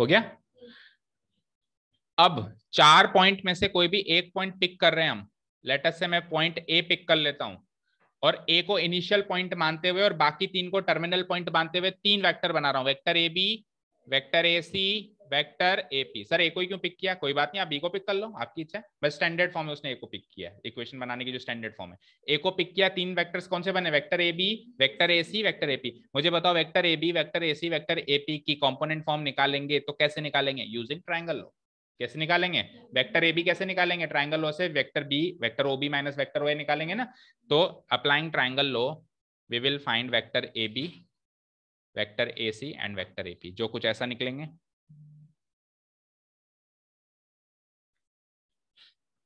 हो गया
अब चार पॉइंट में से कोई भी एक पॉइंट पिक कर रहे हैं हम लेटस से मैं पॉइंट ए पिक कर लेता हूं और ए को इनिशियल पॉइंट मानते हुए और बाकी तीन को टर्मिनल पॉइंट मानते हुए तीन वेक्टर बना रहा हूं vector A B vector A C vector AP sir A को ही क्यों पिक किया कोई बात नहीं आप बी को पिक कर लो आपकी इच्छा बस स्टैंडर्ड फॉर्म में उसने ए को पिक किया इक्वेशन बनाने की जो स्टैंडर्ड फॉर्म है ए को पिक किया तीन वेक्टर्स कौन से बने vector A B vector A C vector AP मुझे बताओ vector A B vector A C vector AP की कॉम्पोनेंट फॉर्म निकालेंगे तो कैसे निकालेंगे यूजिंग ट्राइंगल लो कैसे निकालेंगे वेक्टर ए बी कैसे निकालेंगे ट्राइंगल लो से vector B vector O B minus vector O A निकालेंगे ना तो applying triangle law we will find vector A B vector A C and vector A P जो कुछ ऐसा निकलेंगे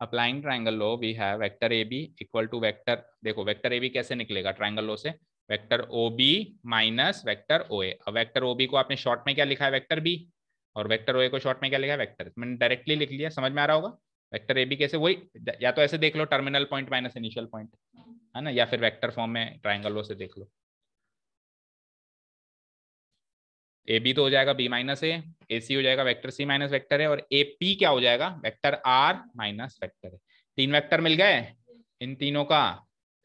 applying triangle law we have vector A B equal to vector देखो vector A B कैसे निकलेगा ट्राइंगल लो से vector O B minus vector O A अब O B को आपने शॉर्ट में क्या लिखा है वैक्टर बी और वैक्टर ओ ए को शॉर्ट में क्या लिखा है वैक्टर मैंने डायरेक्टली लिख लिया समझ में आ रहा होगा वैक्टर ए बी कैसे वही या तो ऐसे देख लो terminal point minus initial point है ना या फिर वैक्टर फॉर्म में ट्राइंगल लो से देख लो ए बी तो हो जाएगा बी माइनस ए ए सी हो जाएगा वेक्टर सी माइनस वेक्टर है और ए पी क्या हो जाएगा वेक्टर आर माइनस वेक्टर है तीन वेक्टर मिल गए इन तीनों का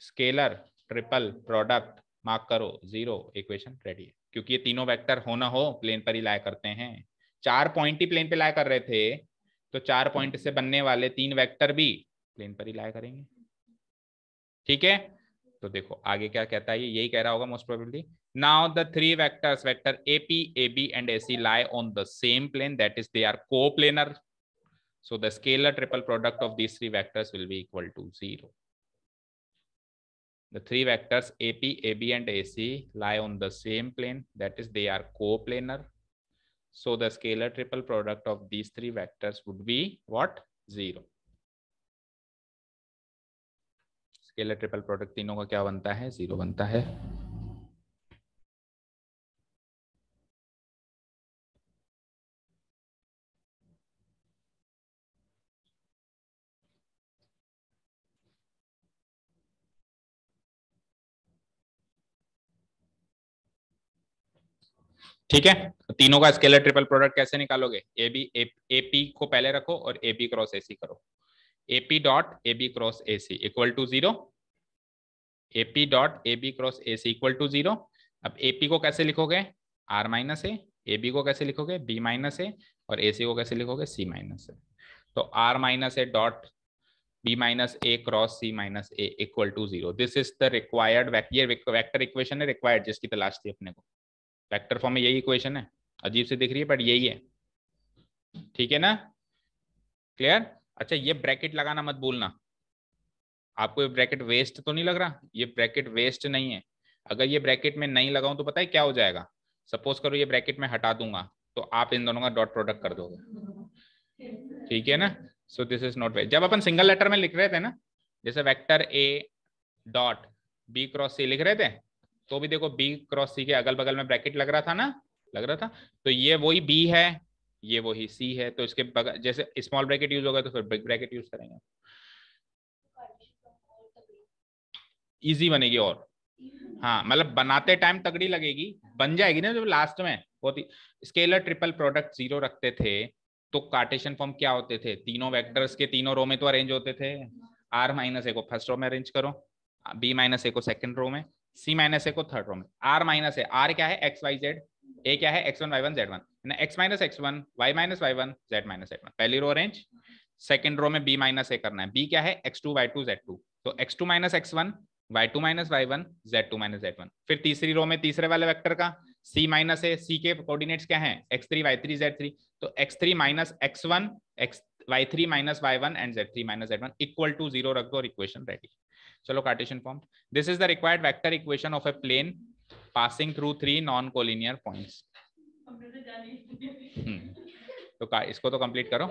स्केलर ट्रिपल प्रोडक्ट मार्क करो जीरो इक्वेशन रेडी है क्योंकि ये तीनों वेक्टर होना हो प्लेन पर ही लाया करते हैं चार पॉइंट ही प्लेन पे लाया कर रहे थे तो चार पॉइंट से बनने वाले तीन वेक्टर भी प्लेन पर ही लाया करेंगे ठीक है तो देखो आगे क्या कहता है ये यही कह रहा होगा most probably now the three vectors vector A P A B and A C lie on the same plane that is they are coplanar so the scalar triple product of these three vectors will be equal to zero the three vectors ap ab and ac lie on the same plane that is they are coplanar so the scalar triple product of these three vectors would be what zero
scalar triple product तीनों का क्या बनता है zero बनता
है
ठीक है तो तीनों का स्केलर ट्रिपल प्रोडक्ट कैसे निकालोगे ए बी ए पी को पहले रखो और ए बी क्रॉस ए सी करो AP dot AB cross AC equal to zero AP dot AB cross AC equal to zero अब AP को कैसे लिखोगे R minus A. AB को कैसे लिखोगे B minus A. और AC को कैसे लिखोगे C minus A. तो R minus A dot b minus a cross c minus a equal to zero. This is the required ये vector equation है required जिसकी तलाश थी अपने को Vector form में यही equation है अजीब से दिख रही है but यही है ठीक है ना Clear? अच्छा ये ब्रैकेट लगाना मत भूलना आपको ये ब्रैकेट वेस्ट तो नहीं लग रहा ये ब्रैकेट वेस्ट नहीं है अगर ये ब्रैकेट में नहीं लगाऊं तो पता है क्या हो जाएगा सपोज करो ये ब्रैकेट में हटा दूंगा तो आप इन दोनों का डॉट प्रोडक्ट कर
दोगे
ठीक है ना so this is not way जब अपन सिंगल लेटर में लिख रहे थे ना जैसे vector A dot B cross C लिख रहे थे तो भी देखो बी क्रॉस सी के अगल बगल में ब्रैकेट लग रहा था ना लग रहा था तो ये वही बी है ये वही सी है तो इसके बगैर जैसे स्मॉल ब्रैकेट यूज होगा तो फिर बिग ब्रैकेट यूज करेंगे इजी बनेगी और हाँ मतलब बनाते टाइम तगड़ी लगेगी बन जाएगी ना जब लास्ट में बहुत ही स्केलर ट्रिपल प्रोडक्ट जीरो रखते थे तो कार्टेशन फॉर्म क्या होते थे तीनों वेक्टर्स के तीनों रो में तो अरेंज होते थे आर माइनस ए को फर्स्ट रो में अरेंज करो बी माइनस ए को सेकंड रो में सी माइनस ए को थर्ड रो में आर माइनस ए आर क्या है एक्स वाई जेड ए क्या है X one Y one Z one X minus X one Y minus Y one Z minus Z one पहली row range second row में B minus ए करना है B क्या है X two Y two Z two तो X two minus X one Y two minus Y one Z two minus Z one फिर तीसरी row में तीसरे वाले वेक्टर का सी माइनस ए सी के कोऑर्डिनेट्स क्या है X three Y three Z three तो X three minus X one X Y three minus Y one and Z three minus Z one equal to zero रख दो और इक्वेशन रेडी चलो cartesian form this is the required vector equation of a plane passing through three non collinear points तो इसको तो complete करो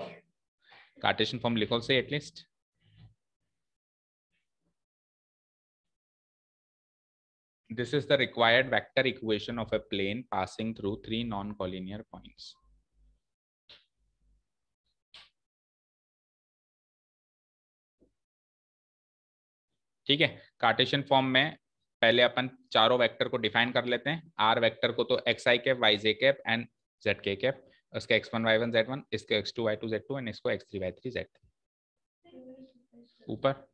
cartesian form लिखो से at least
this is the required vector equation of a
plane passing through three non collinear points
ठीक है Cartesian form में पहले अपन चारों वेक्टर को डिफाइन कर लेते हैं आर वेक्टर को तो X I cap Y J cap and Z K cap उसके X one Y one Z one इसके X two Y two Z two and इसको X three Y three Z
three
ऊपर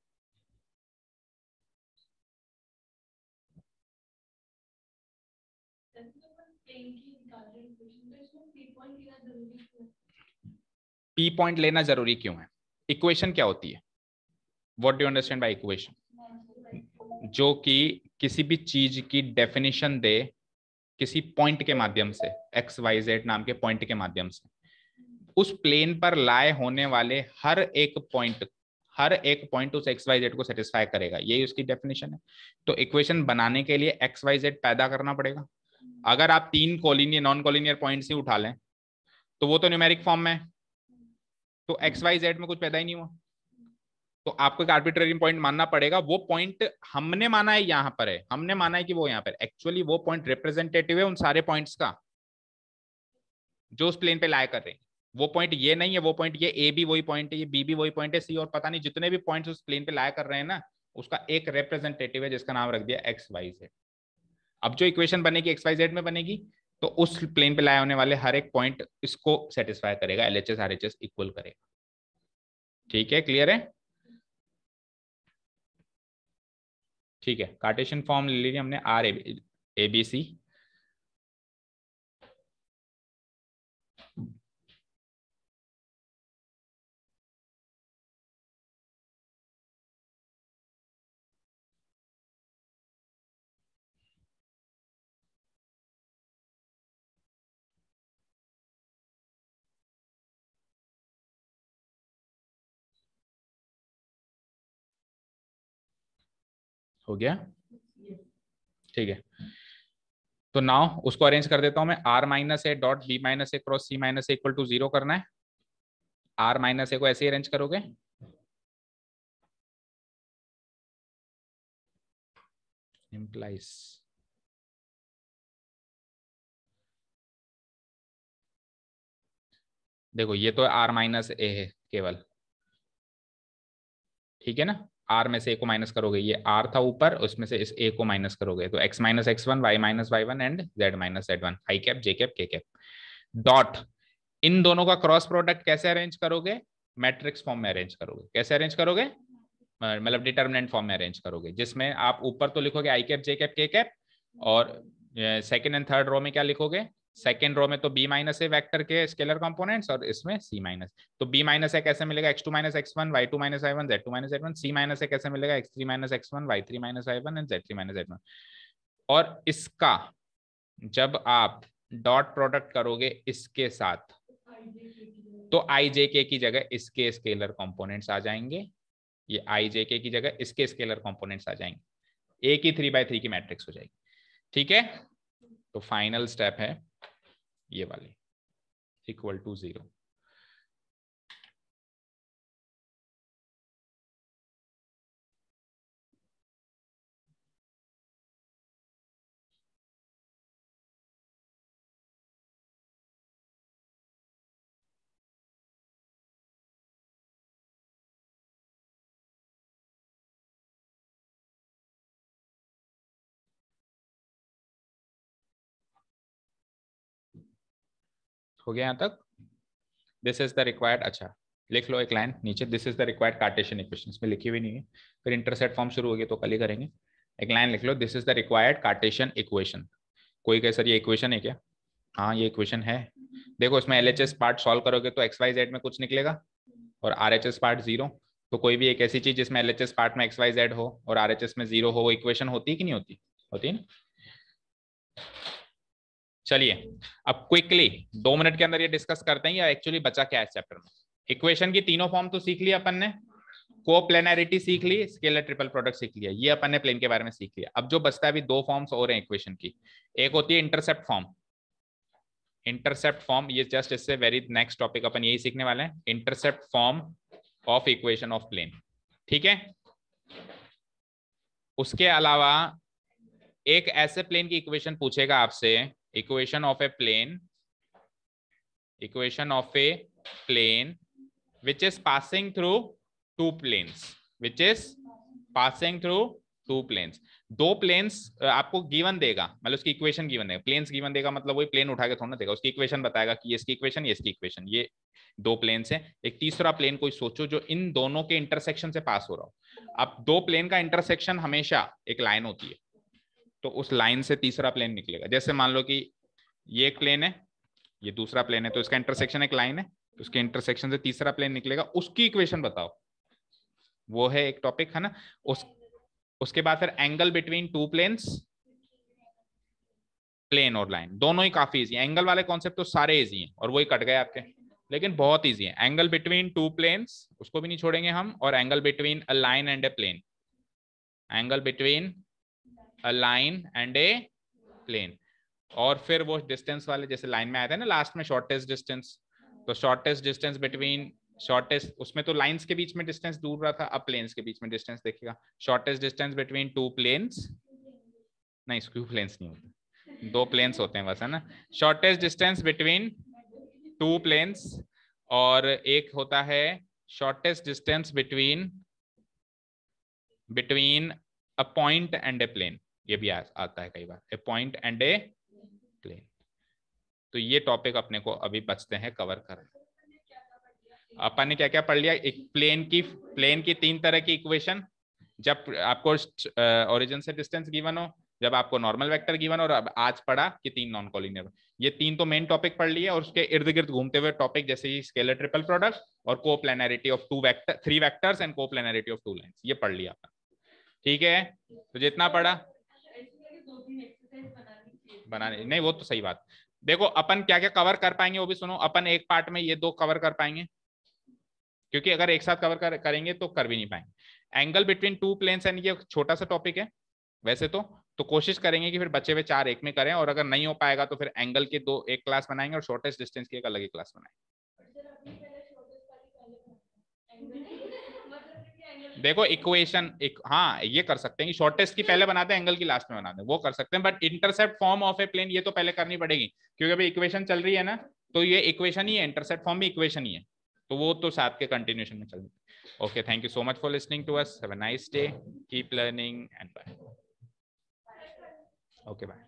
P point लेना जरूरी क्यों है equation क्या होती है what do understand by equation जो कि किसी भी चीज की डेफिनेशन दे किसी पॉइंट के माध्यम से एक्स वाई जेड नाम के पॉइंट के माध्यम से उस प्लेन पर लाए होने वाले हर एक पॉइंट हर एक पॉइंट उस एक्स वाई जेड को सेटिस्फाई करेगा यही उसकी डेफिनेशन है तो इक्वेशन बनाने के लिए एक्स वाई जेड पैदा करना पड़ेगा अगर आप तीन कॉलिनियर नॉन कॉलिनियर पॉइंट ही उठा लें तो वो तो न्यूमेरिक फॉर्म में है तो एक्स वाई जेड में कुछ पैदा ही नहीं हुआ तो आपको एक आर्बिट्रेरी पॉइंट मानना पड़ेगा वो पॉइंट हमने माना है यहाँ पर है हमने माना है कि वो यहां पर एक्चुअली वो पॉइंट रिप्रेजेंटेटिव है उन सारे पॉइंट्स का जो उस प्लेन पे लाया कर रहे हैं वो पॉइंट ये नहीं है वो पॉइंट ये ए भी वही पॉइंट है ये बी भी वही पॉइंट है सी और पता नहीं जितने भी पॉइंट उस प्लेन पे लाया कर रहे हैं ना उसका एक रिप्रेजेंटेटिव है जिसका नाम रख दिया एक्स वाई जेड अब जो इक्वेशन बनेगी एक्स वाई जेड में बनेगी तो उस प्लेन पे लाया होने वाले हर एक पॉइंट इसको सेटिस्फाई करेगा L H S R H S equal करेगा ठीक है क्लियर है
ठीक है कार्टेशियन फॉर्म ले लीजिए हमने आर ए बी सी
हो गया ठीक है तो नाउ उसको अरेंज कर देता हूं मैं R minus A dot B minus A cross C minus equal to zero करना है आर माइनस ए को ऐसे अरेंज करोगे
implies देखो ये तो आर
माइनस ए है केवल ठीक है ना आर में से ए को माइनस करोगे ये आर था ऊपर उसमें से इस ए को माइनस करोगे तो X minus X one Y minus Y one and Z minus Z one I cap J cap K cap dot इन दोनों का क्रॉस प्रोडक्ट कैसे अरेंज करोगे मैट्रिक्स फॉर्म में अरेंज करोगे कैसे अरेंज करोगे मतलब डिटर्मिनेंट फॉर्म में अरेंज करोगे जिसमें आप ऊपर तो लिखोगे I cap J cap K cap और सेकेंड एंड थर्ड रो में क्या लिखोगे सेकेंड रो में तो बी माइनस है वैक्टर के स्केलर कंपोनेंट्स और इसमें सी माइनस तो बी माइनस है कैसे मिलेगा X two minus X one Y two minus I one Z two minus at one C minus है कैसे मिलेगा X three minus X one Y three minus I one and Z three minus at one और इसका जब आप dot product करोगे इसके साथ तो आई जे के की जगह इसके स्केलर कॉम्पोनेंट्स आ जाएंगे ये आई जे के की जगह इसके स्केलर कंपोनेंट्स आ जाएंगे ए की थ्री बाय थ्री की मैट्रिक्स हो जाएगी ठीक है तो फाइनल स्टेप है ये वाले इक्वल टू जीरो हो गया यहाँ तक दिस इज द रिक्वायर्ड अच्छा लिख लो एक लाइन नीचे this is the required cartesian equation में लिखी हुई नहीं है फिर इंटरसेट फॉर्म शुरू हो गया तो कल ही करेंगे एक लाइन लिख लो this is the required cartesian equation कोई कहे सर ये इक्वेशन है क्या हाँ ये इक्वेशन है देखो इसमें एल पार्ट सॉल्व करोगे तो एक्स वाई जेड में कुछ निकलेगा और आर पार्ट जीरो तो कोई भी एक ऐसी चीज जिसमें एल पार्ट में एक्स वाई जेड हो और आर में जीरो हो वो इक्वेशन होती कि नहीं होती होती है ना चलिए अब क्विकली दो मिनट के अंदर ये डिस्कस करते हैं या एक्चुअली बचा क्या है चैप्टर में इक्वेशन की तीनों फॉर्म तो सीख लिया अपन ने को प्लेनरिटी सीख ली स्केलर ट्रिपल प्रोडक्ट सीख लिया ये अपन ने प्लेन के बारे में सीख लिया अब जो बचता है अभी दो फॉर्म्स और हैं इक्वेशन की एक होती है इंटरसेप्ट फॉर्म इंटरसेप्ट फॉर्म ये जस्ट इससे वेरी नेक्स्ट टॉपिक अपन यही सीखने वाले हैं intercept form of equation of plane ठीक है उसके अलावा एक ऐसे प्लेन की इक्वेशन पूछेगा आपसे equation of a plane equation of a plane which is passing through two planes which is passing through two planes दो प्लेन्स आपको गिवन देगा मतलब उसकी इक्वेशन गिवन देगा प्लेन्स गिवन देगा मतलब वही प्लेन उठा के थोड़ा देगा उसकी इक्वेशन बताएगा कि इसकी इक्वेशन ये इसकी इक्वेशन ये दो प्लेन्स हैं एक तीसरा प्लेन कोई सोचो जो इन दोनों के इंटरसेक्शन से पास हो रहा हो अब दो प्लेन का इंटरसेक्शन हमेशा एक लाइन होती है तो उस लाइन से तीसरा प्लेन निकलेगा जैसे मान लो कि ये एक प्लेन है ये दूसरा प्लेन है तो इसका इंटरसेक्शन एक लाइन है तो उसके इंटरसेक्शन से तीसरा प्लेन निकलेगा उसकी इक्वेशन बताओ वो है एक टॉपिक है ना उस उसके बाद फिर angle between two planes plane और लाइन दोनों ही काफी इजी एंगल वाले कॉन्सेप्ट तो सारे इजी हैं और वही कट गए आपके लेकिन बहुत इजी है एंगल बिटवीन टू प्लेन्स उसको भी नहीं छोड़ेंगे हम और angle between a line and a plane angle between a line and a plane और फिर वो डिस्टेंस वाले जैसे लाइन में आया था ना लास्ट में शॉर्टेस्ट डिस्टेंस तो शॉर्टेस्ट डिस्टेंस बिटवीन शॉर्टेस्ट उसमें तो लाइंस के बीच में डिस्टेंस दूर रहा था अब प्लेन्स के बीच में डिस्टेंस देखिएगा shortest distance between two planes नहीं स्क्यू प्लेन्स नहीं होते दो प्लेन्स होते हैं बस है ना shortest distance between two planes और एक होता है shortest distance between between a point and a plane ये भी आ, आता है कई बार a point and a plane तो ये टॉपिक अपने को अभी बचते हैं कवर करना अपन ने क्या क्या पढ़ लिया एक प्लेन की प्लेन की तीन तरह की इक्वेशन जब आपको ओरिजिन से डिस्टेंस गिवन हो जब आपको नॉर्मल वेक्टर गिवन हो और अब आज पढ़ा कि तीन नॉन कॉलिनियर ये तीन तो मेन टॉपिक पढ़ लिए और उसके इर्द गिर्द घूमते हुए टॉपिक जैसे ही स्केलर ट्रिपल प्रोडक्ट और को planarity of two vector three vectors and को प्लेनरिटी ऑफ टू लाइन ये पढ़ लिया आपने ठीक है तो जितना पढ़ा बनाने नहीं वो तो सही बात देखो अपन क्या क्या कवर कर पाएंगे वो भी सुनो अपन एक पार्ट में ये दो कवर कर पाएंगे क्योंकि अगर एक साथ कवर कर, करेंगे तो कर भी नहीं पाएंगे angle between two planes and ये छोटा सा टॉपिक है वैसे तो तो कोशिश करेंगे कि फिर बचे हुए चार एक में करें और अगर नहीं हो पाएगा तो फिर एंगल के दो एक क्लास बनाएंगे और शॉर्टेस्ट डिस्टेंस की एक अलग ही क्लास बनाएंगे देखो इक्वेशन एक, हाँ ये कर सकते हैं शॉर्टेस्ट की पहले बनाते हैं एंगल की लास्ट में बनाते हैं वो कर सकते हैं but intercept form of a plane ये तो पहले करनी पड़ेगी क्योंकि अभी इक्वेशन चल रही है ना तो ये इक्वेशन ही है इंटरसेप्ट फॉर्म भी इक्वेशन ही है तो वो तो साथ के कंटिन्यूशन में चल okay thank you so much for listening to us have a nice day keep learning and bye okay bye